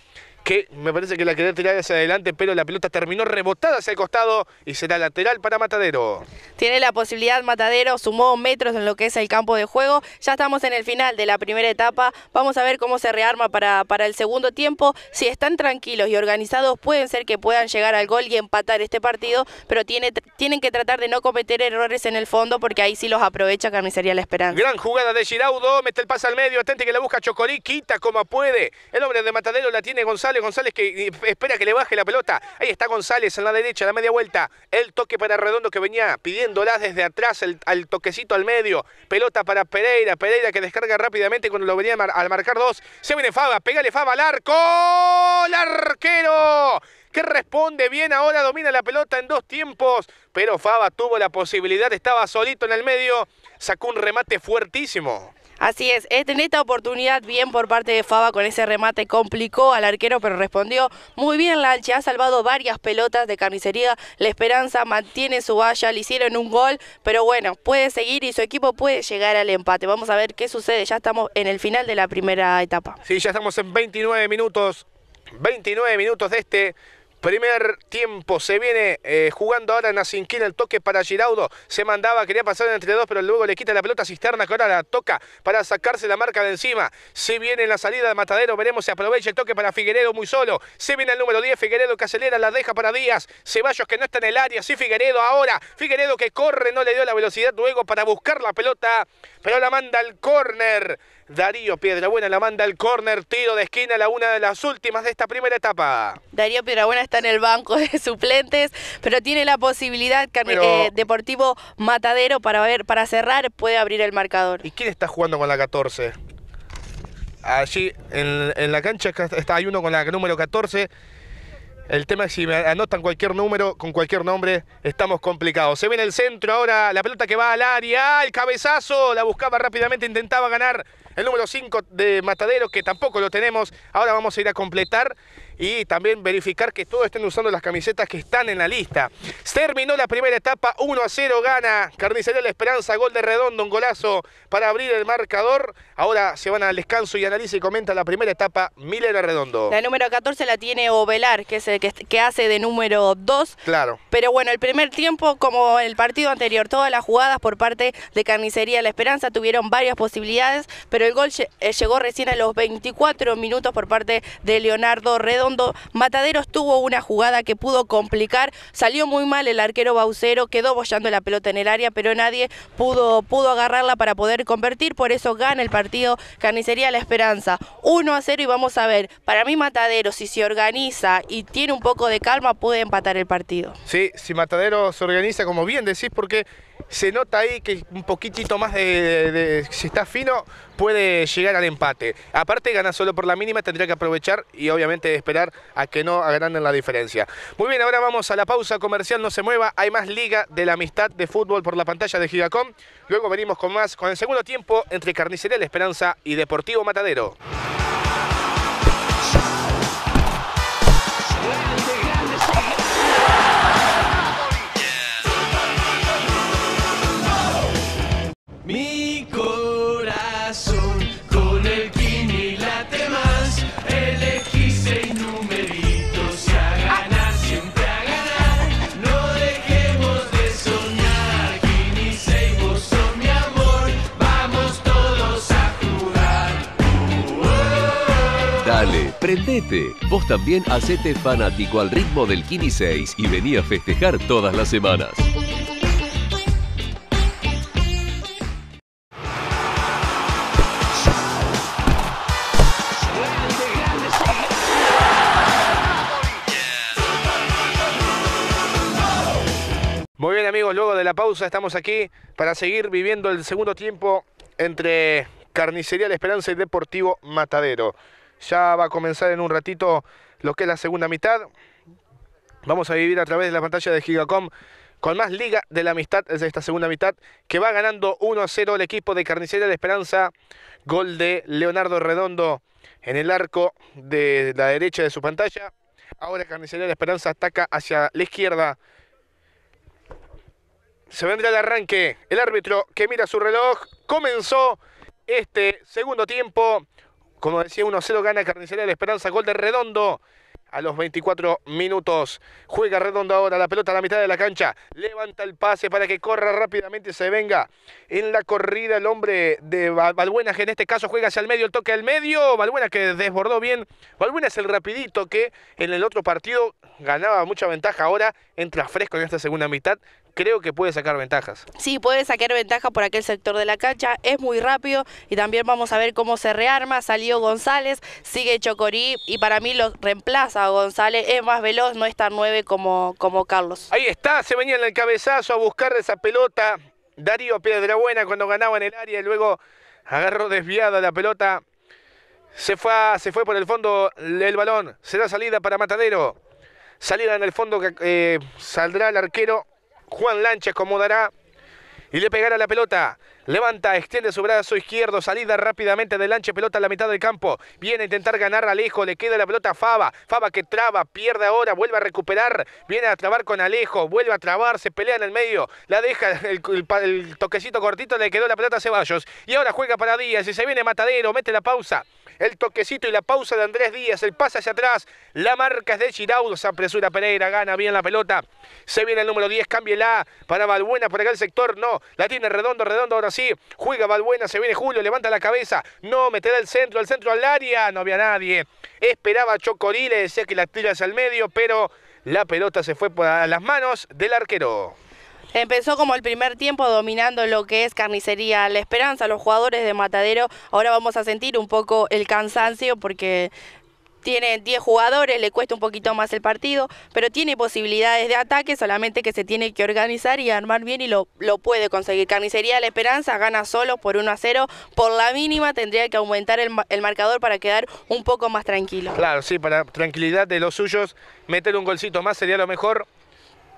que me parece que la quería tirar hacia adelante, pero la pelota terminó rebotada hacia el costado y será lateral para Matadero. Tiene la posibilidad Matadero, sumó metros en lo que es el campo de juego. Ya estamos en el final de la primera etapa. Vamos a ver cómo se rearma para, para el segundo tiempo. Si están tranquilos y organizados, pueden ser que puedan llegar al gol y empatar este partido, pero tiene, tienen que tratar de no cometer errores en el fondo porque ahí sí los aprovecha Carnicería La Esperanza. Gran jugada de Giraudo, mete el pase al medio, atente que la busca Chocorí, quita como puede. El hombre de Matadero la tiene González. González. que eh, espera que le baje la pelota. Ahí está González en la derecha, la media vuelta. El toque para Redondo que venía pidiéndola desde atrás, el, al toquecito al medio. Pelota para Pereira. Pereira que descarga rápidamente cuando lo venía al, marcar dos. Se viene Faba, pégale Faba al arco. ¡El arquero! que responde bien ahora, domina la pelota en dos tiempos, pero Faba tuvo la posibilidad, estaba solito en el medio, sacó un remate fuertísimo. Así es, en esta oportunidad bien por parte de Fava con ese remate complicó al arquero pero respondió muy bien Lanche, ha salvado varias pelotas de carnicería, la esperanza mantiene su valla, le hicieron un gol, pero bueno, puede seguir y su equipo puede llegar al empate, vamos a ver qué sucede, ya estamos en el final de la primera etapa. Sí, ya estamos en 29 minutos, 29 minutos de este Primer tiempo se viene eh, jugando ahora Nacinquín el toque para Giraudo. Se mandaba, quería pasar entre dos, pero luego le quita la pelota Cisterna que ahora la toca para sacarse la marca de encima. Se viene en la salida de Matadero, veremos si aprovecha el toque para Figueredo muy solo. Se viene el número 10, Figueredo que acelera, la deja para Díaz. Ceballos que no está en el área, sí Figueredo ahora. Figueredo que corre, no le dio la velocidad luego para buscar la pelota, pero la manda al córner. Darío Piedrabuena la manda al córner, tiro de esquina, la una de las últimas de esta primera etapa. Darío Piedrabuena está en el banco de suplentes, pero tiene la posibilidad que eh, Deportivo Matadero para para cerrar puede abrir el marcador. ¿Y quién está jugando con la 14? Allí en, en la cancha está, hay uno con la número 14. El tema es si me anotan cualquier número, con cualquier nombre, estamos complicados. Se ve en el centro ahora la pelota que va al área, el cabezazo, la buscaba rápidamente, intentaba ganar el número 5 de Matadero, que tampoco lo tenemos. Ahora vamos a ir a completar y también verificar que todos estén usando las camisetas que están en la lista. Terminó la primera etapa, 1 a 0 gana Carnicería La Esperanza, gol de redondo, un golazo para abrir el marcador. Ahora se van al descanso y analiza y comenta la primera etapa, Milena Redondo. La número 14 la tiene Ovelar, que es el que, hace de número 2. Claro. Pero bueno, el primer tiempo, como el partido anterior, todas las jugadas por parte de Carnicería La Esperanza tuvieron varias posibilidades, pero el gol eh, llegó recién a los 24 minutos por parte de Leonardo Redondo Mataderos tuvo una jugada que pudo complicar, salió muy mal el arquero Baucero, quedó bollando la pelota en el área, pero nadie pudo, pudo agarrarla para poder convertir, por eso gana el partido Carnicería La Esperanza. 1 a 0 y vamos a ver, para mí Mataderos, si se organiza y tiene un poco de calma, puede empatar el partido. Sí, si Mataderos se organiza, como bien decís, porque se nota ahí que un poquitito más de, si está fino, puede llegar al empate. Aparte gana solo por la mínima, tendría que aprovechar y obviamente esperar a que no agranden la diferencia. Muy bien, ahora vamos a la pausa comercial, no se mueva, hay más Liga de la Amistad de Fútbol por la pantalla de Gigacom. Luego venimos con más, con el segundo tiempo entre Carnicería La Esperanza y Deportivo Matadero. Prendete. Vos también hacete fanático al ritmo del Kini 6 y vení a festejar todas las semanas. Muy bien amigos, luego de la pausa estamos aquí para seguir viviendo el segundo tiempo entre Carnicería La Esperanza y Deportivo Matadero. Ya va a comenzar en un ratito lo que es la segunda mitad. Vamos a vivir a través de la pantalla de Gigacom con más Liga de la Amistad desde esta segunda mitad que va ganando 1 a 0 el equipo de Carnicería de Esperanza. Gol de Leonardo Redondo en el arco de la derecha de su pantalla. Ahora Carnicería de Esperanza ataca hacia la izquierda. Se vendrá el arranque. El árbitro que mira su reloj comenzó este segundo tiempo como decía, 1-0 gana Carnicería de Esperanza, gol de Redondo. A los 24 minutos juega Redondo ahora la pelota a la mitad de la cancha. Levanta el pase para que corra rápidamente, se venga en la corrida el hombre de Balbuena, que en este caso juega hacia el medio, el toque al medio. Balbuena que desbordó bien. Balbuena es el rapidito que en el otro partido ganaba mucha ventaja. Ahora entra fresco en esta segunda mitad, creo que puede sacar ventajas. Sí, puede sacar ventaja por aquel sector de la cancha, es muy rápido y también vamos a ver cómo se rearma, salió González, sigue Chocorí y para mí lo reemplaza a González, es más veloz, no es tan nueve como, como Carlos. Ahí está, se venía en el cabezazo a buscar esa pelota, Darío Buena cuando ganaba en el área y luego agarró desviada la pelota. Se fue, se fue por el fondo el balón. Será salida para Matadero. Salida en el fondo eh, saldrá el arquero Juan Lancha acomodará y le pegará la pelota. Levanta, extiende su brazo izquierdo, salida rápidamente de lanche, pelota a la mitad del campo. Viene a intentar ganar Alejo, le queda la pelota a Faba. Faba que traba, pierde ahora, vuelve a recuperar. Viene a trabar con Alejo, vuelve a trabar, se pelea en el medio. La deja, el, el toquecito cortito le quedó la pelota a Ceballos. Y ahora juega para Díaz y se viene Matadero, mete la pausa el toquecito y la pausa de Andrés Díaz, el pase hacia atrás, la marca es de Giraudo, se apresura Pereira, gana bien la pelota, se viene el número 10, cámbiela para Balbuena por acá el sector, no, la tiene redondo, redondo, ahora sí, juega Balbuena, se viene Julio, levanta la cabeza, no, meterá el centro, al centro al área, no había nadie, esperaba Chocorí, le decía que la tiras al medio, pero la pelota se fue a las manos del arquero. Empezó como el primer tiempo dominando lo que es Carnicería La Esperanza, los jugadores de Matadero. Ahora vamos a sentir un poco el cansancio porque tiene 10 jugadores, le cuesta un poquito más el partido, pero tiene posibilidades de ataque, solamente que se tiene que organizar y armar bien y lo, lo puede conseguir. Carnicería la Esperanza gana solo por 1 a 0, por la mínima tendría que aumentar el, el, marcador para quedar un poco más tranquilo. Claro, sí, para tranquilidad de los suyos, meter un golcito más sería lo mejor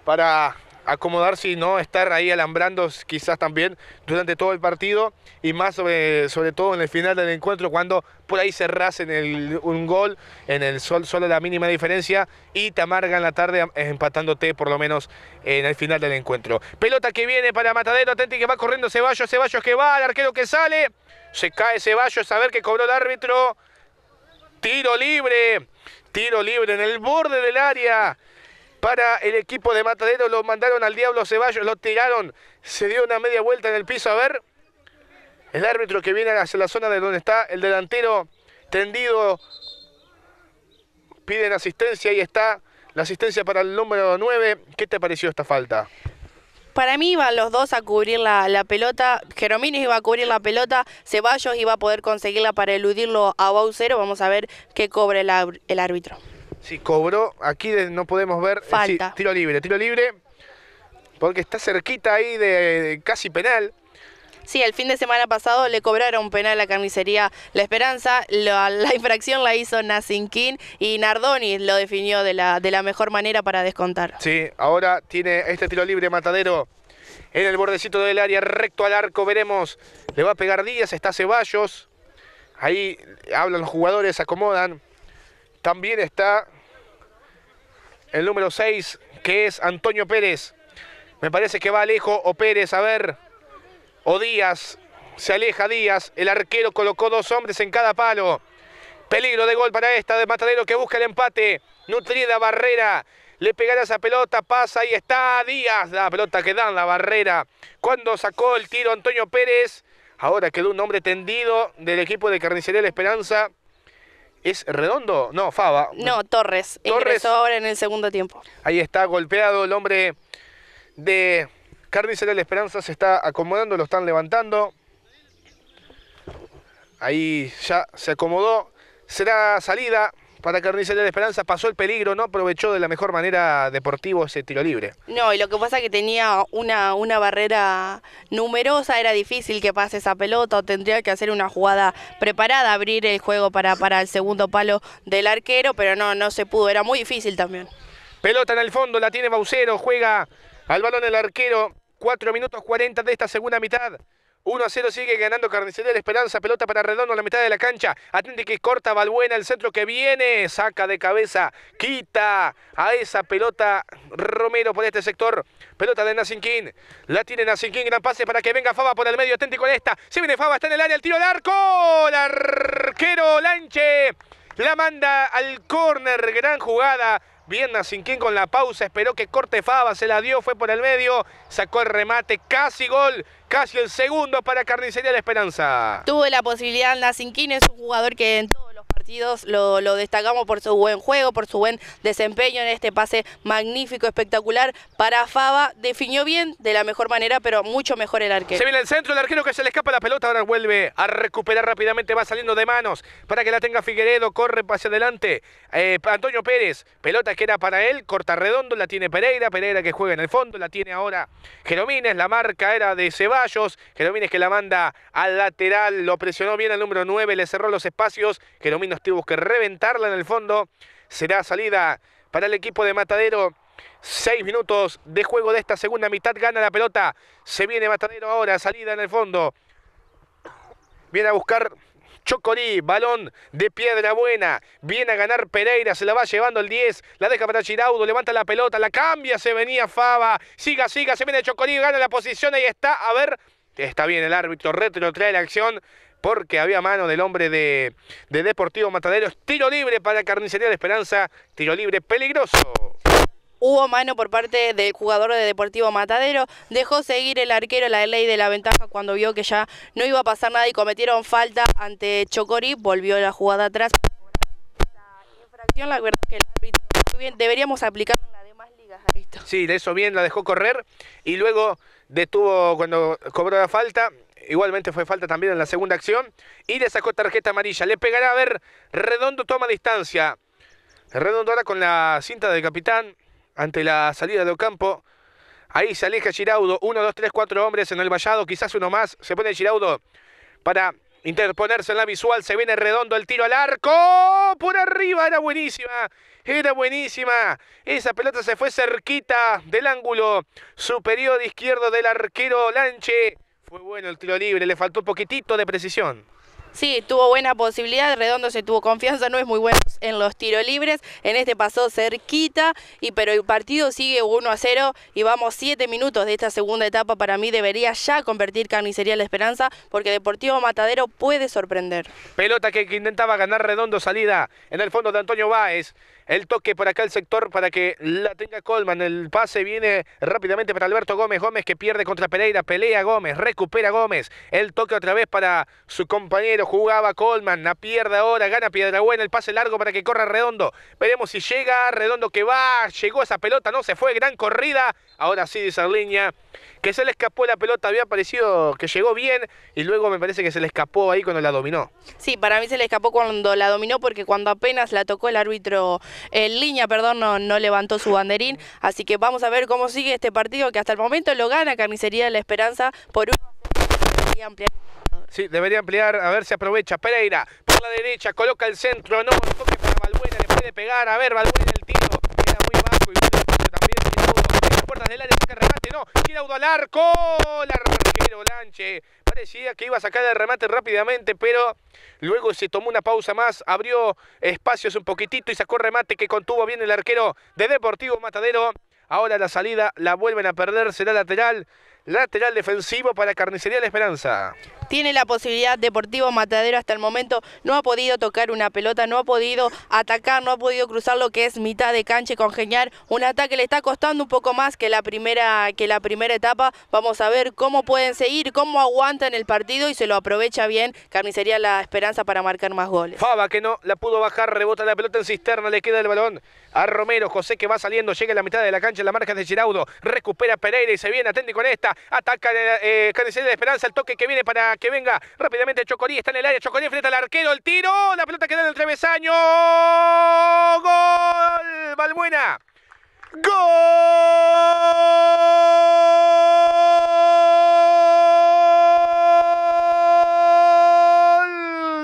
para acomodarse y no estar ahí alambrando quizás también durante todo el partido y más sobre, todo en el final del encuentro cuando por ahí en el, un gol en el sol, solo la mínima diferencia y te amargan la tarde empatándote por lo menos en el final del encuentro. Pelota que viene para Matadero, Atenti que va corriendo Ceballos, Ceballos que va, el arquero que sale, se cae Ceballos a ver que cobró el árbitro, tiro libre, tiro libre en el borde del área para el equipo de Matadero. Lo mandaron al diablo Ceballos, lo tiraron. Se dio una media vuelta en el piso. A ver, el árbitro que viene hacia la zona de donde está el delantero tendido. Piden asistencia, ahí está la asistencia para el número 9. ¿Qué te pareció esta falta? para mí iban los dos a cubrir la, pelota. Jerominis iba a cubrir la pelota, Ceballos iba a poder conseguirla para eludirlo a Baucero. Vamos a ver qué cobra el árbitro. Sí, cobró. Aquí no podemos ver. Eh, Falta. Sí, tiro libre, tiro libre. Porque está cerquita ahí de, casi penal. Sí, el fin de semana pasado le cobraron penal a la carnicería La Esperanza. La, infracción la hizo Nacinquín y Nardoni lo definió de la, de la mejor manera para descontar. Sí, ahora tiene este tiro libre Matadero en el bordecito del área, recto al arco. Veremos, le va a pegar Díaz, está Ceballos. Ahí hablan los jugadores, se acomodan. También está el número 6, que es Antonio Pérez. Me parece que va Alejo o Pérez, a ver. O Díaz. Se aleja Díaz. El arquero colocó dos hombres en cada palo. Peligro de gol para esta de Matadero que busca el empate. Nutrida barrera. Le pegará esa pelota, pasa, ahí está Díaz. La pelota que dan la barrera. Cuando sacó el tiro Antonio Pérez. Ahora quedó un hombre tendido del equipo de Carnicería La Esperanza. ¿Es redondo? No, Fava. No, Torres. Torres. Ingresó ahora en el segundo tiempo. Ahí está golpeado el hombre de Carnicera de la Esperanza. Se está acomodando, lo están levantando. Ahí ya se acomodó. Será salida para Carnicería de Esperanza pasó el peligro, no aprovechó de la mejor manera deportivo ese tiro libre. No, y lo que pasa es que tenía una, una barrera numerosa, era difícil que pase esa pelota o tendría que hacer una jugada preparada, abrir el juego para, para el segundo palo del arquero, pero no, no se pudo, era muy difícil también. Pelota en el fondo, la tiene Baucero, juega al balón el arquero, 4 minutos 40 de esta segunda mitad. 1 a 0 sigue ganando Carnicería de Esperanza. Pelota para Redondo en la mitad de la cancha. atende que corta Balbuena. El centro que viene. Saca de cabeza. Quita a esa pelota Romero por este sector. Pelota de Nacinquín. La tiene Nacinquín. Gran pase para que venga Faba por el medio. auténtico en esta. Se viene Fava Está en el área. El tiro de arco. El arquero Lanche. La manda al córner. Gran jugada. Bien, Nacinquín con la pausa, esperó que corte Fava, se la dio, fue por el medio, sacó el remate, casi gol, casi el segundo para Carnicería La Esperanza. Tuvo la posibilidad Nacinquín, es un jugador que en lo, destacamos por su buen juego, por su buen desempeño en este pase magnífico, espectacular para Fava, Definió bien, de la mejor manera, pero mucho mejor el arquero. Se viene el centro, el arquero que se le escapa la pelota, ahora vuelve a recuperar rápidamente, va saliendo de manos para que la tenga Figueredo, corre hacia adelante. Eh, Antonio Pérez, pelota que era para él, corta redondo, la tiene Pereira, Pereira que juega en el fondo, la tiene ahora Jeromines, la marca era de Ceballos, Jeromínez que la manda al lateral, lo presionó bien al número 9, le cerró los espacios, Jeromínez Busque que reventarla en el fondo. Será salida para el equipo de Matadero. Seis minutos de juego de esta segunda mitad. Gana la pelota. Se viene Matadero ahora. Salida en el fondo. Viene a buscar Chocorí, balón de piedra buena. Viene a ganar Pereira, se la va llevando el 10. La deja para Giraudo, levanta la pelota, la cambia, se venía Fava. Siga, siga, se viene Chocorí, gana la posición, ahí está. A ver, está bien el árbitro, retrotrae la acción porque había mano del hombre de, Deportivo Matadero... Tiro libre para Carnicería de Esperanza, tiro libre peligroso. Hubo mano por parte del jugador de Deportivo Matadero, dejó seguir el arquero la ley de la ventaja cuando vio que ya no iba a pasar nada y cometieron falta ante Chocori, volvió la jugada atrás. infracción, la que el árbitro, bien, deberíamos aplicar en las demás ligas a esto. Sí, de eso bien, la dejó correr y luego detuvo cuando cobró la falta, igualmente fue falta también en la segunda acción. Y le sacó tarjeta amarilla. Le pegará a ver. Redondo toma distancia. Redondo ahora con la cinta del capitán. Ante la salida de Ocampo. Ahí se aleja Giraudo. Uno, dos, tres, cuatro hombres en el vallado. Quizás uno más. Se pone Giraudo para interponerse en la visual. Se viene redondo el tiro al arco. Por arriba era buenísima. Era buenísima. Esa pelota se fue cerquita del ángulo superior izquierdo del arquero Lanche. Fue bueno el tiro libre, le faltó poquitito de precisión. Sí, tuvo buena posibilidad, Redondo se tuvo confianza, no es muy bueno en los tiros libres, en este pasó cerquita, y, pero el partido sigue 1 a 0 y vamos 7 minutos de esta segunda etapa, para mí debería ya convertir Carnicería La Esperanza, porque Deportivo Matadero puede sorprender. Pelota que intentaba ganar Redondo, salida en el fondo de Antonio Báez, el toque por acá el sector para que la tenga Colman, el pase viene rápidamente para Alberto Gómez, Gómez que pierde contra Pereira, pelea Gómez, recupera Gómez, el toque otra vez para su compañero jugaba Coleman, la pierde ahora, gana Piedra Buena, el pase largo para que corra Redondo. Veremos si llega, Redondo que va, llegó esa pelota, no se fue, gran corrida. Ahora sí de Línea, que se le escapó la pelota, había parecido que llegó bien y luego me parece que se le escapó ahí cuando la dominó. Sí, para mí se le escapó cuando la dominó porque cuando apenas la tocó el árbitro en línea, perdón, no, levantó su banderín. Así que vamos a ver cómo sigue este partido que hasta el momento lo gana Carnicería de la Esperanza por un... Sí, debería ampliar, a ver si aprovecha. Pereira, por la derecha, coloca el centro, no, toque para Balbuena, le puede pegar, a ver, Balbuena el tiro, queda muy bajo y el también, las puertas del área, saca remate, no, Giraudo al arco, el arquero Lanche, parecía que iba a sacar el remate rápidamente, pero luego se tomó una pausa más, abrió espacios un poquitito y sacó remate que contuvo bien el arquero de Deportivo Matadero. Ahora la salida la vuelven a perderse la lateral lateral defensivo para Carnicería La Esperanza. Tiene la posibilidad Deportivo Matadero hasta el momento, no ha podido tocar una pelota, no ha podido atacar, no ha podido cruzar lo que es mitad de cancha y congeniar un ataque. Le está costando un poco más que la primera, que la primera etapa. Vamos a ver cómo pueden seguir, cómo aguantan el partido y se lo aprovecha bien Carnicería La Esperanza para marcar más goles. Faba que no la pudo bajar, rebota la pelota en cisterna, le queda el balón a Romero. José que va saliendo, llega a la mitad de la cancha, la marca de Giraudo. Recupera Pereira y se viene atende con esta. Ataca eh, de Esperanza, el toque que viene para que venga rápidamente Chocorí. Está en el área, Chocorí frente al arquero, el tiro, la pelota queda en el travesaño. ¡Gol! Valbuena, ¡Gol!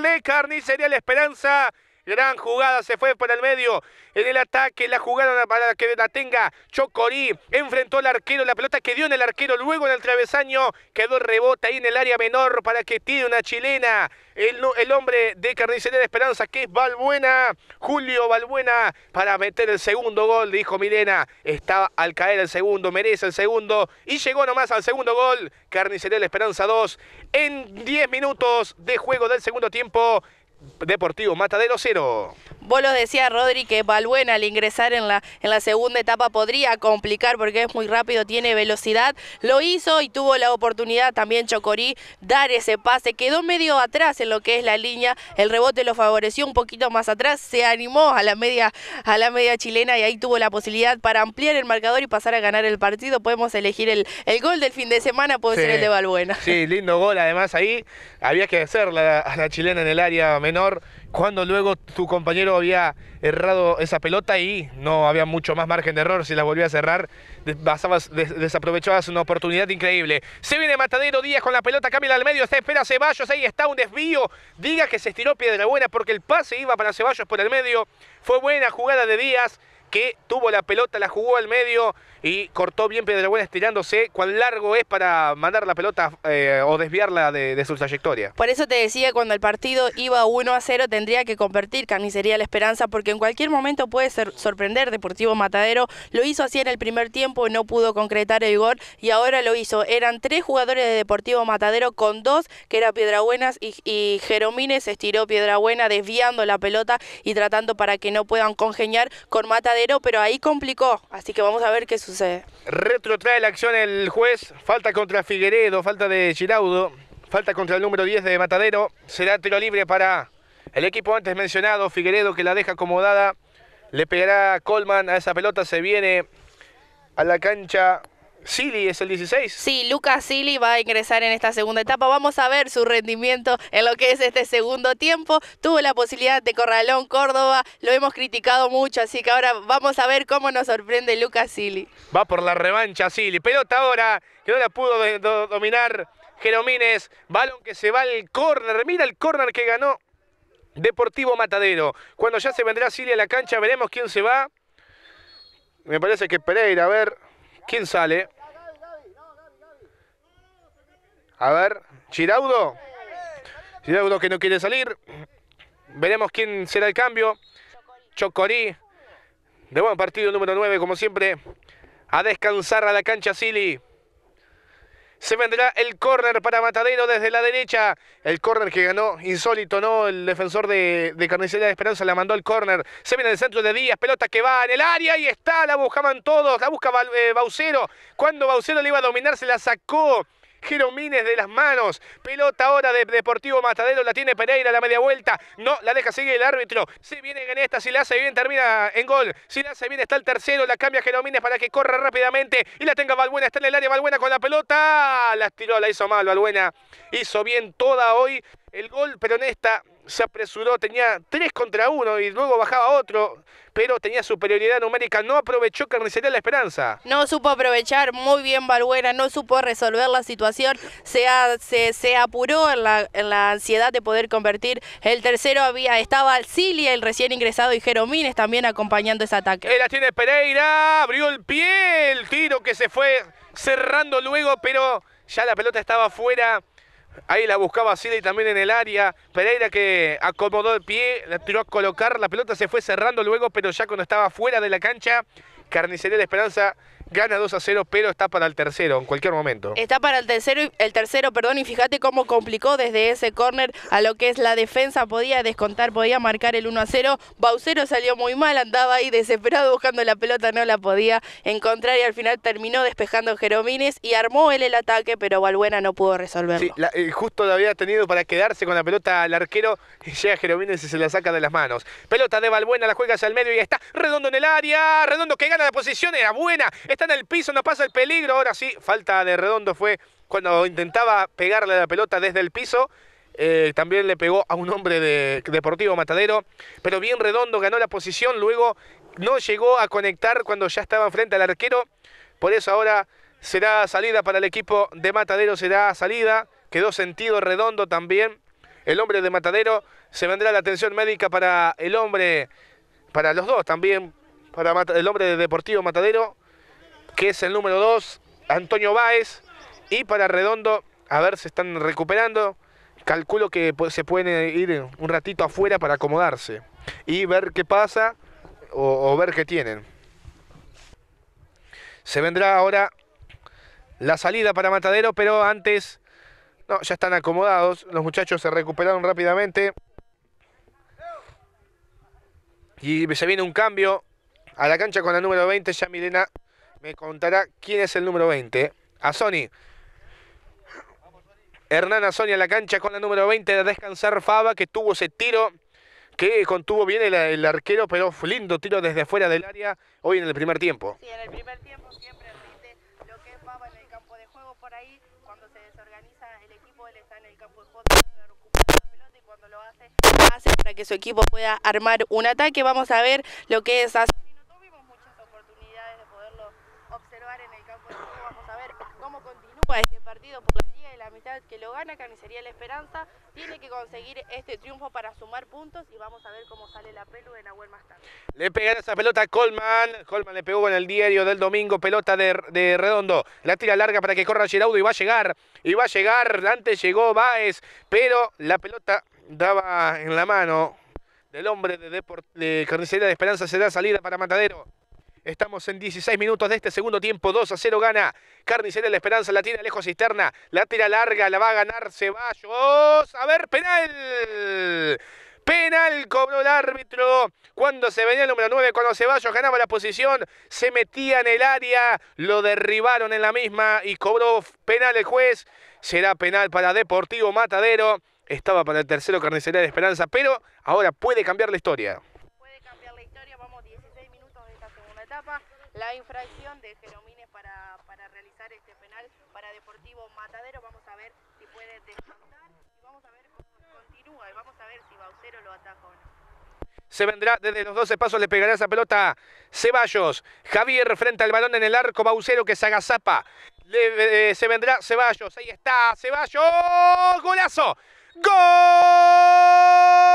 De Carnicería La Esperanza. Gran jugada, se fue por el medio. En el ataque, la jugada para que la tenga Chocorí. Enfrentó al arquero, la pelota que dio en el arquero. Luego en el travesaño quedó rebote ahí en el área menor para que tire una chilena. El, el hombre de Carnicería de Esperanza, que es Balbuena. Julio Balbuena para meter el segundo gol, dijo Milena. Estaba al caer el segundo, merece el segundo. Y llegó nomás al segundo gol. Carnicería de Esperanza 2. En 10 minutos de juego del segundo tiempo Deportivo Matadero 0. Vos lo decías, Rodri, que Balbuena al ingresar en la, en la segunda etapa podría complicar porque es muy rápido, tiene velocidad. Lo hizo y tuvo la oportunidad también Chocorí dar ese pase. Quedó medio atrás en lo que es la línea. El rebote lo favoreció un poquito más atrás. Se animó a la media, a la media chilena y ahí tuvo la posibilidad para ampliar el marcador y pasar a ganar el partido. Podemos elegir el, gol del fin de semana, puede ser el de Balbuena. Sí, lindo gol. Además ahí había que hacer a la chilena en el área menor cuando luego tu compañero había errado esa pelota y no había mucho más margen de error. Si la volvía a cerrar, desaprovechabas una oportunidad increíble. Se viene Matadero Díaz con la pelota, camina al medio, se espera Ceballos, ahí está un desvío. Diga que se estiró Piedra Buena porque el pase iba para Ceballos por el medio. Fue buena jugada de Díaz que tuvo la pelota, la jugó al medio y cortó bien Buena estirándose. ¿Cuán largo es para mandar la pelota eh, o desviarla de, su trayectoria? Por eso te decía, cuando el partido iba 1 a 0, tendría que convertir Carnicería La Esperanza, porque en cualquier momento puede ser, sorprender Deportivo Matadero. Lo hizo así en el primer tiempo, no pudo concretar el gol y ahora lo hizo. Eran tres jugadores de Deportivo Matadero con dos, que era Piedrabuenas y, y Jeromínez, estiró Piedrabuena desviando la pelota y tratando para que no puedan congeniar con Matadero pero ahí complicó, así que vamos a ver qué sucede. Retrotrae la acción el juez, falta contra Figueredo, falta de Giraudo, falta contra el número 10 de Matadero, será tiro libre para el equipo antes mencionado, Figueredo que la deja acomodada, le pegará Coleman a esa pelota, se viene a la cancha Silly es el 16. Sí, Lucas Silly va a ingresar en esta segunda etapa. Vamos a ver su rendimiento en lo que es este segundo tiempo. Tuvo la posibilidad de Corralón Córdoba, lo hemos criticado mucho, así que ahora vamos a ver cómo nos sorprende Lucas Silly. Va por la revancha Silly. Pelota ahora que no la pudo dominar Jeromínez. Balón que se va al córner. Mira el córner que ganó Deportivo Matadero. Cuando ya se vendrá Silly a la cancha, veremos quién se va. Me parece que Pereira, a ver quién sale. A ver, Chiraudo, Giraudo que no quiere salir. Veremos quién será el cambio. Chocorí. De buen partido número 9, como siempre. A descansar a la cancha Silly. Se vendrá el córner para Matadero desde la derecha. El córner que ganó insólito, ¿no? El defensor de, de Carnicería de Esperanza la mandó al córner. Se viene el centro de Díaz, pelota que va en el área y está, la buscaban todos. La busca eh, Baucero. Cuando Baucero le iba a dominar, se la sacó Jeromines de las manos. Pelota ahora de Deportivo Matadero. La tiene Pereira a la media vuelta. No, la deja, seguir el árbitro. Si viene en esta, si la hace bien, termina en gol. Si la hace bien, está el tercero. La cambia Jeromines para que corra rápidamente y la tenga Balbuena, Está en el área Balbuena con la pelota. La tiró, la hizo mal Valbuena. Hizo bien toda hoy el gol, pero en esta se apresuró, tenía tres contra uno y luego bajaba otro, pero tenía superioridad numérica, no aprovechó Carnicería la esperanza. No supo aprovechar, muy bien Balbuena, no supo resolver la situación, se, se, apuró en la, ansiedad de poder convertir. El tercero había, estaba Cilia, el recién ingresado, y Jeromines también acompañando ese ataque. Él eh, tiene Pereira, abrió el pie, el tiro que se fue cerrando luego, pero ya la pelota estaba fuera Ahí la buscaba Siley también en el área. Pereira que acomodó el pie, la tiró a colocar. La pelota se fue cerrando luego, pero ya cuando estaba fuera de la cancha, Carnicería de Esperanza gana 2 a 0, pero está para el tercero en cualquier momento. Está para el tercero, el tercero, perdón, y fíjate cómo complicó desde ese córner a lo que es la defensa, podía descontar, podía marcar el 1 a 0. Baucero salió muy mal, andaba ahí desesperado buscando la pelota, no la podía encontrar y al final terminó despejando Jeromines y armó él el ataque, pero Balbuena no pudo resolverlo. Sí, eh, justo la había tenido para quedarse con la pelota al arquero y llega Jeromines y se la saca de las manos. Pelota de Balbuena, la juega hacia el medio y está redondo en el área, redondo que gana la posición, era buena, está en el piso, no pasa el peligro. Ahora sí, falta de redondo fue cuando intentaba pegarle la pelota desde el piso. Eh, también le pegó a un hombre de Deportivo Matadero, pero bien redondo, ganó la posición, luego no llegó a conectar cuando ya estaba frente al arquero, por eso ahora será salida para el equipo de Matadero, será salida, quedó sentido redondo también, el hombre de Matadero se vendrá la atención médica para el hombre, para los dos también, para el hombre de Deportivo Matadero, que es el número 2, Antonio Báez. Y para Redondo, a ver, si están recuperando. Calculo que se pueden eh, ir un ratito afuera para acomodarse y ver qué pasa o, ver qué tienen. Se vendrá ahora la salida para Matadero, pero antes... No, ya están acomodados. Los muchachos se recuperaron rápidamente. Y se viene un cambio a la cancha con la número 20, ya Milena me contará quién es el número 20. A Sony. Hernán a Sony a la cancha con la número 20 de descansar Fava, que tuvo ese tiro que contuvo bien el, arquero, pero lindo tiro desde fuera del área hoy en el primer tiempo. Sí, en el primer tiempo siempre rinde lo que es Fava en el campo de juego por ahí, cuando se desorganiza el equipo, él está en el campo de juego y cuando lo hace, hace para que su equipo pueda armar un ataque. Vamos a ver lo que es este partido por el día de la mitad que lo gana Carnicería La Esperanza, tiene que conseguir este triunfo para sumar puntos y vamos a ver cómo sale la pelu en Nahuel más tarde. Le pegó esa pelota a Colman, Colman le pegó en el diario del domingo, pelota de, redondo, la tira larga para que corra Geraldo y va a llegar, y va a llegar, antes llegó Baez, pero la pelota daba en la mano del hombre de, de, de Carnicería de Esperanza, se da salida para Matadero. Estamos en 16 minutos de este segundo tiempo. 2 a 0 gana Carnicera La Esperanza. La tira lejos Cisterna. La tira larga. La va a ganar Ceballos. A ver, penal. Penal cobró el árbitro. Cuando se venía el número 9, cuando Ceballos ganaba la posición, se metía en el área, lo derribaron en la misma y cobró penal el juez. Será penal para Deportivo Matadero. Estaba para el tercero Carnicería de Esperanza, pero ahora puede cambiar la historia. La infracción de Jeromines para, realizar este penal para Deportivo Matadero, vamos a ver si puede descontar y vamos a ver cómo continúa y vamos a ver si Baucero lo ataca o no se vendrá desde los 12 pasos, le pegará esa pelota Ceballos, Javier frente al balón en el arco, Baucero que se agazapa, eh, se vendrá Ceballos, ahí está Ceballos, golazo, gol.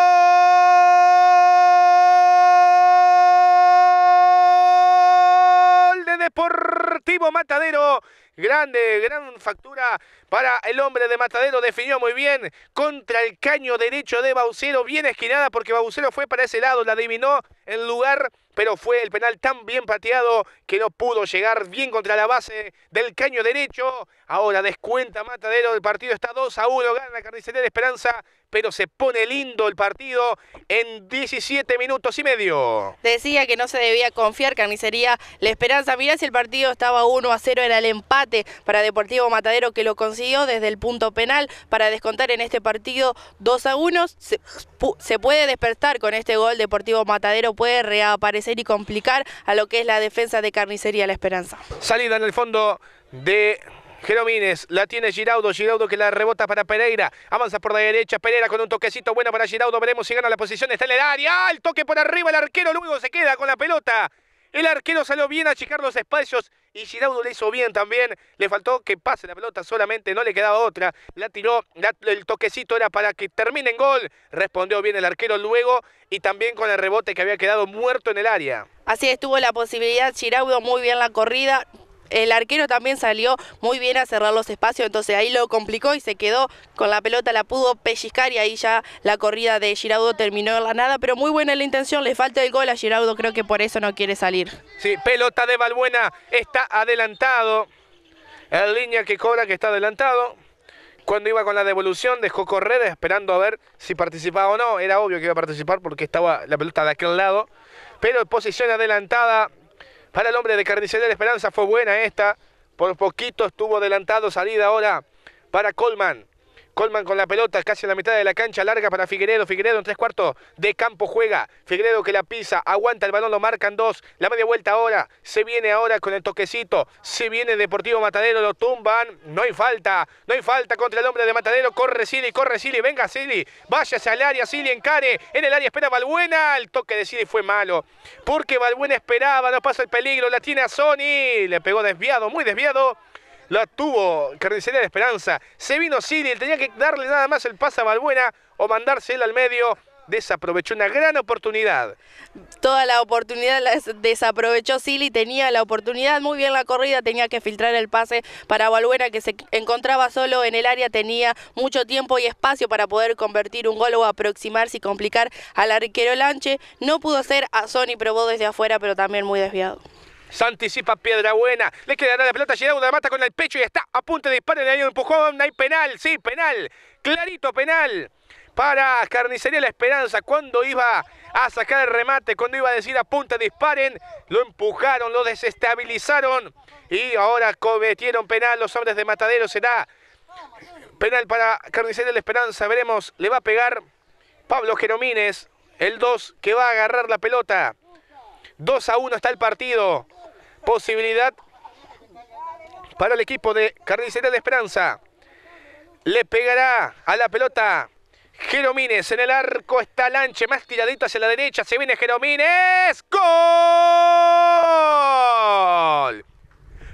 Deportivo Matadero. Grande, gran factura para el hombre de Matadero. Definió muy bien contra el caño derecho de Baucero. Bien esquinada porque Baucero fue para ese lado. La adivinó el lugar, pero fue el penal tan bien pateado que no pudo llegar bien contra la base del caño derecho. Ahora descuenta Matadero. El partido está 2 a 1. Gana la carnicería de Esperanza pero se pone lindo el partido en 17 minutos y medio. Decía que no se debía confiar, carnicería La Esperanza. Mirá si el partido estaba 1 a 0, en el empate para Deportivo Matadero que lo consiguió desde el punto penal para descontar en este partido 2 a 1. se puede despertar con este gol, Deportivo Matadero puede reaparecer y complicar a lo que es la defensa de carnicería La Esperanza. Salida en el fondo de Jeromínez, la tiene Giraudo, Giraudo que la rebota para Pereira, avanza por la derecha, Pereira con un toquecito bueno para Giraudo, veremos si gana la posición, está en el área, ¡Ah! el toque por arriba, el arquero luego se queda con la pelota. El arquero salió bien a achicar los espacios y Giraudo le hizo bien también. Le faltó que pase la pelota solamente, no le quedaba otra. La tiró, el toquecito era para que termine en gol. Respondió bien el arquero luego y también con el rebote que había quedado muerto en el área. Así estuvo la posibilidad, Giraudo muy bien la corrida, el arquero también salió muy bien a cerrar los espacios, entonces ahí lo complicó y se quedó con la pelota, la pudo pellizcar y ahí ya la corrida de Giraudo terminó en la nada, pero muy buena la intención, le falta el gol a Giraudo, creo que por eso no quiere salir. Sí, pelota de Balbuena, está adelantado, el línea que cobra que está adelantado. Cuando iba con la devolución dejó correr esperando a ver si participaba o no. Era obvio que iba a participar porque estaba la pelota de aquel lado. Pero posición adelantada para el hombre de Carnicería de Esperanza. Fue buena esta. Por poquito estuvo adelantado. Salida ahora para Colman. Colman con la pelota, casi en la mitad de la cancha, larga para Figueredo. Figueredo en tres cuartos de campo juega. Figueredo que la pisa, aguanta el balón, lo marcan dos. La media vuelta ahora, se viene ahora con el toquecito. Se viene Deportivo Matadero, lo tumban. No hay falta, no hay falta contra el hombre de Matadero. Corre Sili, corre Sili, venga Sili. Váyase al área, Sili encare. En el área espera Balbuena. El toque de Sili fue malo. Porque Balbuena esperaba, no pasa el peligro. La tiene a Sony. Le pegó desviado, muy desviado. La tuvo Carnicería de Esperanza. Se vino él Tenía que darle nada más el pase a Balbuena o mandarse él al medio desaprovechó una gran oportunidad. Toda la oportunidad la desaprovechó Sili, tenía la oportunidad, muy bien la corrida, tenía que filtrar el pase para Balbuena que se encontraba solo en el área, tenía mucho tiempo y espacio para poder convertir un gol o aproximarse y complicar al arquero Lanche. No pudo ser, a Sony probó desde afuera, pero también muy desviado. Se anticipa Piedra Buena. Le quedará la pelota Llega una mata con el pecho y está a punto de disparar. Hay un empujón. Hay penal. Sí, penal. Clarito penal. Para Carnicería La Esperanza. Cuando iba a sacar el remate, cuando iba a decir apunta, disparen. Lo empujaron, lo desestabilizaron. Y ahora cometieron penal los hombres de Matadero. Será penal para Carnicería La Esperanza. Veremos. Le va a pegar Pablo Jeromínez. El 2 que va a agarrar la pelota. 2 a 1 está el partido posibilidad para el equipo de Carnicería de Esperanza. Le pegará a la pelota Jeromínez. En el arco está Lanche, más tiradito hacia la derecha. Se viene Jeromínez. ¡Gol!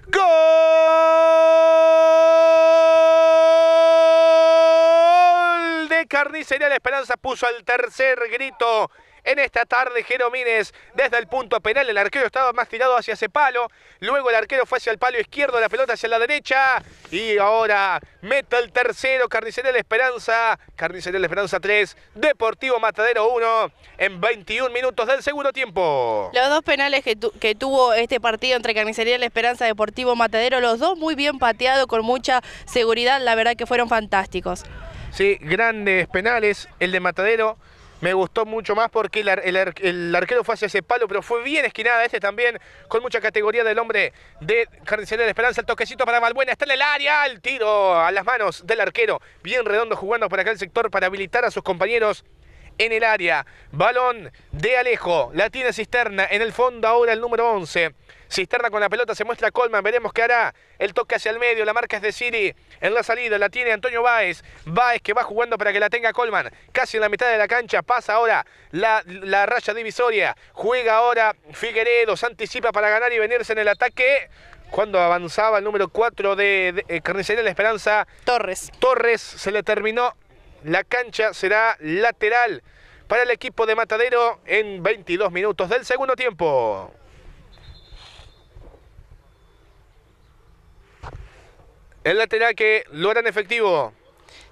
¡Gol! De Carnicería de Esperanza puso al tercer grito en esta tarde. Jeromínez desde el punto penal, el arquero estaba más tirado hacia ese palo, luego el arquero fue hacia el palo izquierdo, la pelota hacia la derecha y ahora mete el tercero, Carnicería de la Esperanza, Carnicería de la Esperanza 3, Deportivo Matadero 1 en 21 minutos del segundo tiempo. Los dos penales que, que tuvo este partido entre Carnicería de la Esperanza y Deportivo Matadero, los dos muy bien pateados con mucha seguridad, la verdad que fueron fantásticos. Sí, grandes penales, el de Matadero me gustó mucho más porque el, arquero fue hacia ese palo, pero fue bien esquinada este también, con mucha categoría del hombre de carnicería de Esperanza. El toquecito para Malbuena, está en el área, el tiro a las manos del arquero, bien redondo jugando por acá el sector para habilitar a sus compañeros. En el área, balón de Alejo, la tiene Cisterna, en el fondo ahora el número 11. Cisterna con la pelota se muestra Colman, veremos qué hará. El toque hacia el medio, la marca es de Siri. En la salida la tiene Antonio Báez. Báez que va jugando para que la tenga Colman. Casi en la mitad de la cancha, pasa ahora la, raya divisoria. Juega ahora Figueredo, se anticipa para ganar y venirse en el ataque cuando avanzaba el número 4 de, eh, Carnicería de La Esperanza. Torres. Torres se le terminó. La cancha será lateral para el equipo de Matadero en 22 minutos del segundo tiempo. El lateral que lo en efectivo.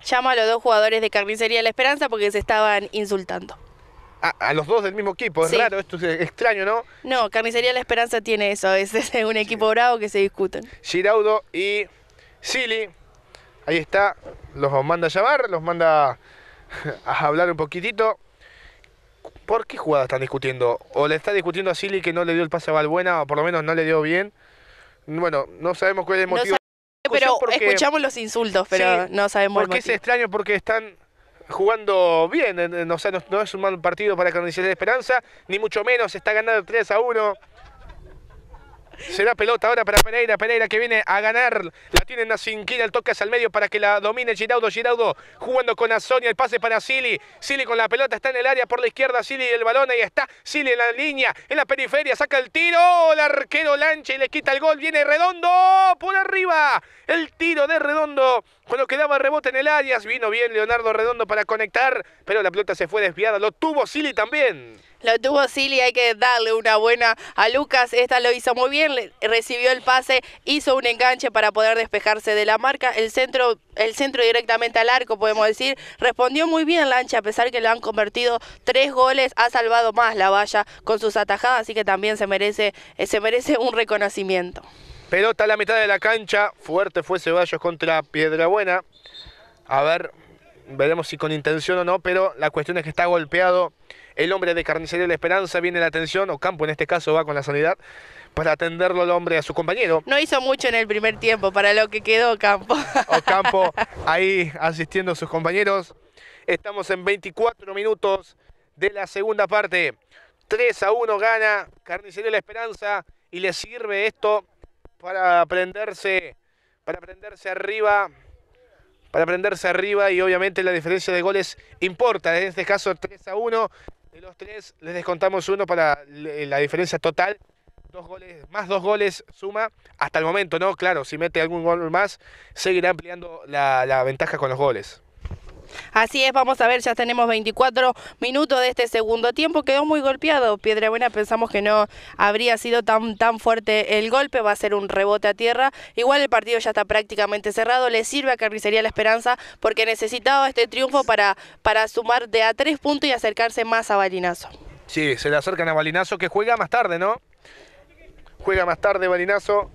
Llama a los dos jugadores de Carnicería La Esperanza porque se estaban insultando. a los dos del mismo equipo, es raro, esto es extraño, ¿no? No, Carnicería La Esperanza tiene eso, es, es un equipo bravo que se discuten. Giraudo y Sili, ahí está, los manda a llamar, los manda a hablar un poquitito. ¿Por qué jugada están discutiendo? ¿O le está discutiendo a Sili que no le dio el pase a Valbuena, o por lo menos no le dio bien? Bueno, no sabemos cuál es el motivo. Pero escuchamos los insultos, pero no sabemos Porque qué. es extraño, porque están jugando bien. no, es un mal partido para Carnicería de Esperanza, ni mucho menos. Está ganando 3 a 1. Será pelota ahora para Pereira. Pereira que viene a ganar. La tiene a El toque hacia el medio para que la domine Giraudo. Giraudo jugando con Azonia. El pase para Sili. Sili con la pelota. Está en el área por la izquierda. Sili el balón. Ahí está. Sili en la línea. En la periferia. Saca el tiro. El arquero lancha y le quita el gol. Viene redondo. Por arriba. El tiro de redondo. Cuando quedaba rebote en el área. Vino bien Leonardo Redondo para conectar. Pero la pelota se fue desviada. Lo tuvo Sili también. Lo tuvo Silly, hay que darle una buena a Lucas. Esta lo hizo muy bien, recibió el pase, hizo un enganche para poder despejarse de la marca. El centro, el centro directamente al arco, podemos decir. Respondió muy bien Lancha, a pesar que lo han convertido tres goles, ha salvado más la valla con sus atajadas, así que también se merece, eh, se merece un reconocimiento. Pelota a la mitad de la cancha, fuerte fue Ceballos contra Piedra Buena. A ver, veremos si con intención o no, pero la cuestión es que está golpeado el hombre de Carnicería La Esperanza viene la atención, o Campo en este caso va con la sanidad, para atenderlo al hombre a su compañero. No hizo mucho en el primer tiempo, para lo que quedó Campo. O Campo ahí asistiendo a sus compañeros. Estamos en 24 minutos de la segunda parte. 3 a 1 gana Carnicería La Esperanza y le sirve esto para prenderse, para prenderse arriba, para prenderse arriba y obviamente la diferencia de goles importa, en este caso 3 a 1 de los tres, les descontamos uno para eh, la diferencia total. Dos goles, más dos goles suma hasta el momento, ¿no? Claro, si mete algún gol más, seguirá ampliando la, la ventaja con los goles. Así es, vamos a ver, ya tenemos 24 minutos de este segundo tiempo. Quedó muy golpeado Piedra Buena, pensamos que no habría sido tan, tan fuerte el golpe, va a ser un rebote a tierra. Igual el partido ya está prácticamente cerrado, le sirve a Carnicería La Esperanza porque necesitaba este triunfo para, para sumar de a tres puntos y acercarse más a Balinazo. Sí, se le acercan a Balinazo que juega más tarde, ¿no? Juega más tarde Balinazo.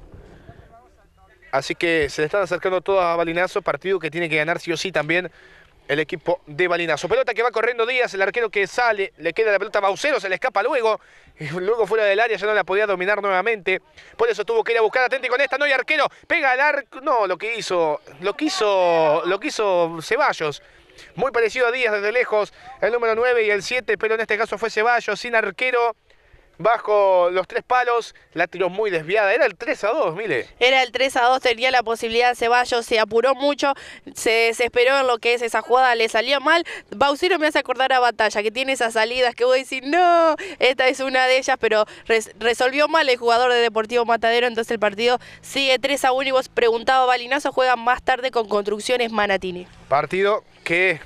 Así que se le están acercando todos a Valinazo. partido que tiene que ganar sí o sí también el equipo de su Pelota que va corriendo Díaz, el arquero que sale, le queda la pelota a Baucero, se le escapa luego, luego fuera del área ya no la podía dominar nuevamente, por eso tuvo que ir a buscar atento y con esta, no, hay arquero, pega el arco, no, lo que hizo, lo que hizo, lo que hizo Ceballos. Muy parecido a Díaz desde lejos, el número 9 y el 7, pero en este caso fue Ceballos, sin arquero bajo los tres palos, la tiró muy desviada. Era el 3 a 2, mire. Era el 3 a 2, tenía la posibilidad Ceballos, se apuró mucho, se desesperó en lo que es esa jugada, le salía mal. Bausino me hace acordar a Batalla, que tiene esas salidas que voy a decir, no, esta es una de ellas, pero resolvió mal el jugador de Deportivo Matadero, entonces el partido sigue 3 a 1 y vos preguntaba, Balinazo juega más tarde con Construcciones Manatini. Partido que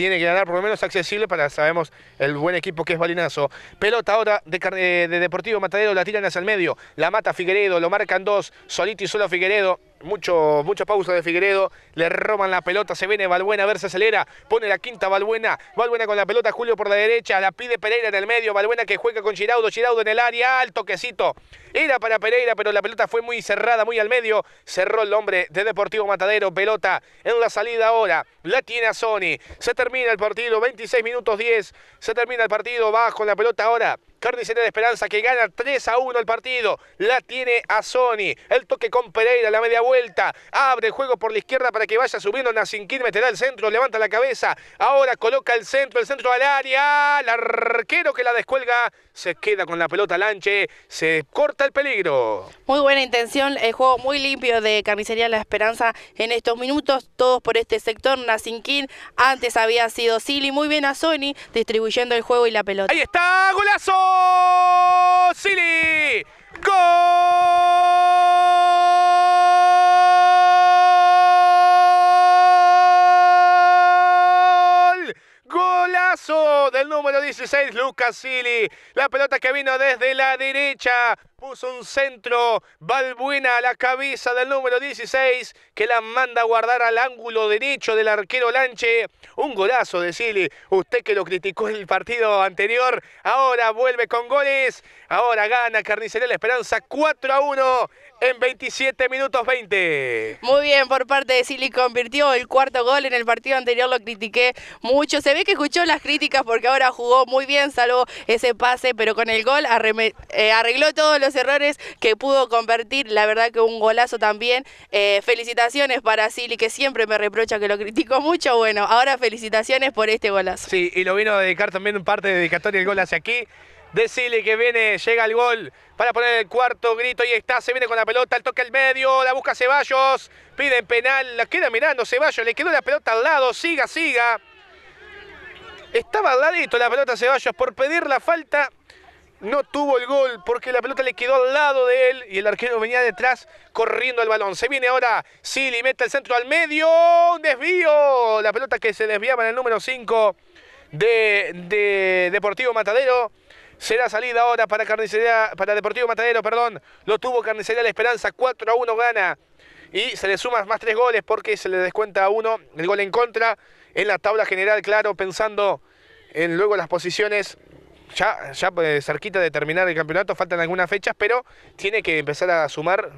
tiene que ganar por lo menos accesible para, sabemos, el buen equipo que es Balinazo. Pelota ahora de, eh, de Deportivo Matadero, la tiran hacia el medio, la mata Figueredo, lo marcan dos, solito y solo Figueredo, mucha pausa de Figueredo. Le roban la pelota. Se viene Balbuena. A ver, se acelera. Pone la quinta Balbuena. Balbuena con la pelota. Julio por la derecha. La pide Pereira en el medio. Balbuena que juega con Giraudo. Giraudo en el área. alto toquecito. Era para Pereira, pero la pelota fue muy cerrada, muy al medio. Cerró el hombre de Deportivo Matadero. Pelota en la salida ahora. La tiene a Sony. Se termina el partido. 26 minutos 10. Se termina el partido. Va con la pelota ahora carnicería de Esperanza que gana 3 a 1 el partido. La tiene a Sony. El toque con Pereira, la media vuelta. Abre el juego por la izquierda para que vaya subiendo Nacinquín, Meterá el centro, levanta la cabeza. Ahora coloca el centro, el centro al área. El arquero que la descuelga. Se queda con la pelota Lanche. Se corta el peligro. Muy buena intención. El juego muy limpio de Carnicería La Esperanza en estos minutos. Todos por este sector. Nacinquín, antes había sido Silly. Muy bien a Sony distribuyendo el juego y la pelota. Ahí está, golazo. Sili. ¡Gol! ¡Gol! Golazo del número 16, Lucas Silly La pelota que vino desde la derecha. Puso un centro. Balbuena a la cabeza del número 16. Que la manda a guardar al ángulo derecho del arquero Lanche. Un golazo de Silly Usted que lo criticó en el partido anterior. Ahora vuelve con goles. Ahora gana Carnicería La Esperanza 4 a 1 en 27 minutos 20. Muy bien, por parte de Silly convirtió el cuarto gol en el partido anterior, lo critiqué mucho. Se ve que escuchó las críticas porque ahora jugó muy bien, salvo ese pase, pero con el gol eh, arregló todos los errores que pudo convertir. La verdad que un golazo también. Eh, felicitaciones para Silly, que siempre me reprocha que lo critico mucho. Bueno, ahora felicitaciones por este golazo. Sí, y lo vino a dedicar también un parte de dedicatoria el gol hacia aquí. De Silly que viene, llega el gol para poner el cuarto grito. Y está, se viene con la pelota, el toque al medio, la busca Ceballos. en penal, la queda mirando Ceballos, le quedó la pelota al lado, siga, siga. Estaba al ladito la pelota Ceballos por pedir la falta. No tuvo el gol porque la pelota le quedó al lado de él y el arquero venía detrás corriendo el balón. Se viene ahora Sili, mete el centro al medio. Un desvío. La pelota que se desviaba en el número 5 de Deportivo Matadero. Será salida ahora para Carnicería, para Deportivo Matadero, perdón. Lo tuvo Carnicería La Esperanza, 4 a 1 gana. Y se le suman más tres goles porque se le descuenta a uno el gol en contra en la tabla general, claro, pensando en luego las posiciones ya, ya eh, cerquita de terminar el campeonato, faltan algunas fechas, pero tiene que empezar a sumar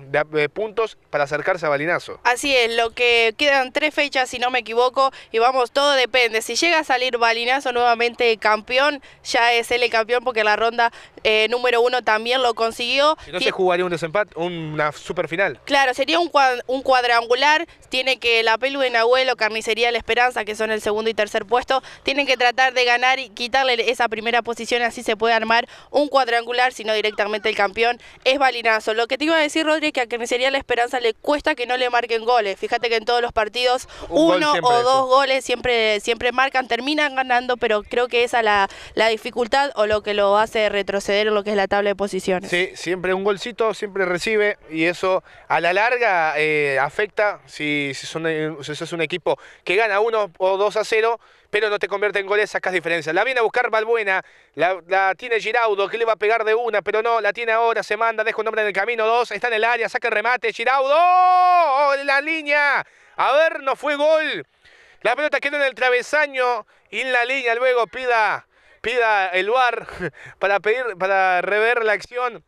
puntos para acercarse a Balinazo. Así es, lo que quedan tres fechas, si no me equivoco, y vamos, todo depende. Si llega a salir Balinazo nuevamente campeón, ya es el campeón porque la ronda eh, número uno también lo consiguió. Si no se jugaría un desempate, una final Claro, sería un, cuadrangular, tiene que la Pelu en abuelo, Carnicería La Esperanza, que son el segundo y tercer puesto, tienen que tratar de ganar y quitarle esa primera posición así se puede armar un cuadrangular, sino directamente el campeón es Balinazo. Lo que te iba a decir, Rodri, es que a sería La Esperanza le cuesta que no le marquen goles. Fíjate que en todos los partidos uno o dos goles siempre, siempre marcan, terminan ganando, pero creo que esa la, la dificultad o lo que lo hace retroceder en lo que es la tabla de posiciones. Sí, siempre un golcito, siempre recibe y eso a la larga eh, afecta si, son, si sos un equipo que gana uno o dos a cero pero no te convierte en goles, sacas diferencia. La viene a buscar Balbuena, la, tiene Giraudo, que le va a pegar de una, pero no, la tiene ahora, se manda, deja un hombre en el camino, dos, está en el área, saca el remate, Giraudo, ¡oh! en la línea, a ver, no fue gol. La pelota quedó en el travesaño y en la línea luego pida, pida el VAR para, pedir, para rever la acción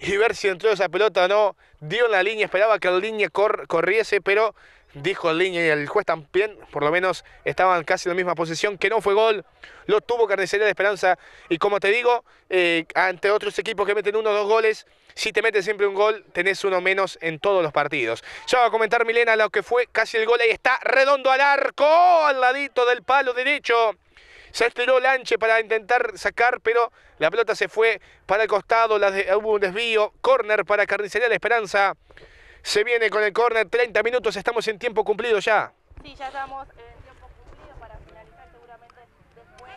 y ver si entró esa pelota o no. Dio en la línea, esperaba que la línea corriese, pero dijo el línea y el juez también, por lo menos estaban casi en la misma posición, que no fue gol, lo tuvo Carnicería de Esperanza y como te digo, eh, ante otros equipos que meten uno o dos goles, si te metes siempre un gol, tenés uno menos en todos los partidos. Ya va a comentar Milena lo que fue casi el gol, ahí está, redondo al arco, al ladito del palo derecho. Se estiró Lanche para intentar sacar, pero la pelota se fue para el costado, hubo un desvío, corner para Carnicería de Esperanza. Se viene con el córner, 30 minutos, estamos en tiempo cumplido ya. Sí, ya estamos en tiempo cumplido para finalizar seguramente después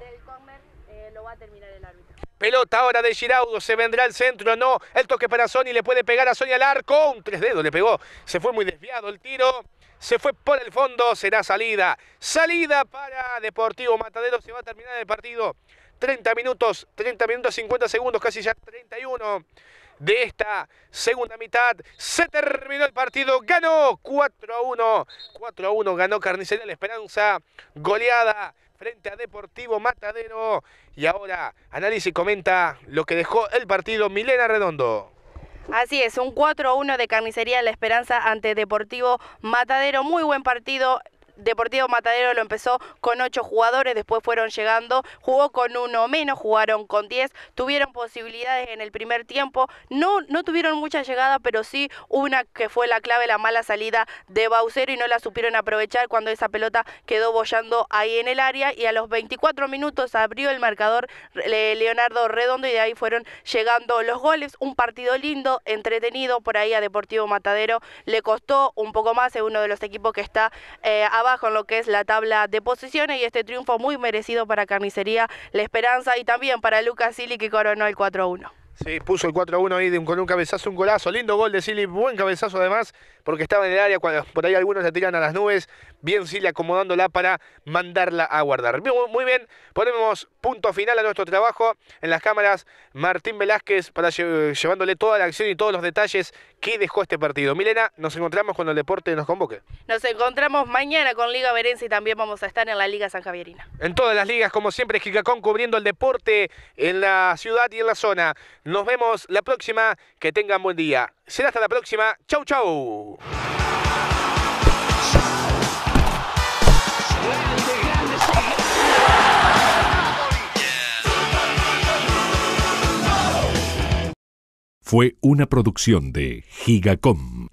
del córner eh, lo va a terminar el árbitro. Pelota ahora de Giraudo, se vendrá al centro, no, el toque para Sony, le puede pegar a Sony al arco, un tres dedos le pegó, se fue muy desviado el tiro, se fue por el fondo, será salida, salida para Deportivo Matadero, se va a terminar el partido, 30 minutos, 30 minutos 50 segundos, casi ya 31 de esta segunda mitad. Se terminó el partido, ganó 4 a 1. 4 a 1 ganó Carnicería La Esperanza, goleada frente a Deportivo Matadero. Y ahora análisis y comenta lo que dejó el partido Milena Redondo. Así es, un 4-1 de Carnicería La Esperanza ante Deportivo Matadero. Muy buen partido Deportivo Matadero lo empezó con ocho jugadores, después fueron llegando, jugó con uno menos, jugaron con diez, tuvieron posibilidades en el primer tiempo, no, no tuvieron mucha llegada, pero sí una que fue la clave, la mala salida de Baucero y no la supieron aprovechar cuando esa pelota quedó bollando ahí en el área y a los 24 minutos abrió el marcador eh, Leonardo Redondo y de ahí fueron llegando los goles, un partido lindo, entretenido, por ahí a Deportivo Matadero le costó un poco más, es uno de los equipos que está abajo eh, con lo que es la tabla de posiciones y este triunfo muy merecido para Carnicería La Esperanza y también para Lucas Silly que coronó el 4-1. Sí, puso el 4-1 ahí de un, con un cabezazo, un golazo. Lindo gol de Silly, buen cabezazo además, porque estaba en el área cuando por ahí algunos le tiran a las nubes. Bien Silly acomodándola para mandarla a guardar. Muy bien, ponemos punto final a nuestro trabajo. En las cámaras, Martín Velázquez para llevándole toda la acción y todos los detalles que dejó este partido. Milena, nos encontramos cuando el deporte nos convoque. Nos encontramos mañana con Liga Verense y también vamos a estar en la Liga San Javierina. En todas las ligas, como siempre, Kikacón cubriendo el deporte en la ciudad y en la zona. Nos vemos la próxima. Que tengan buen día. Será hasta la próxima. Chau, chau. Fue una producción de Gigacom.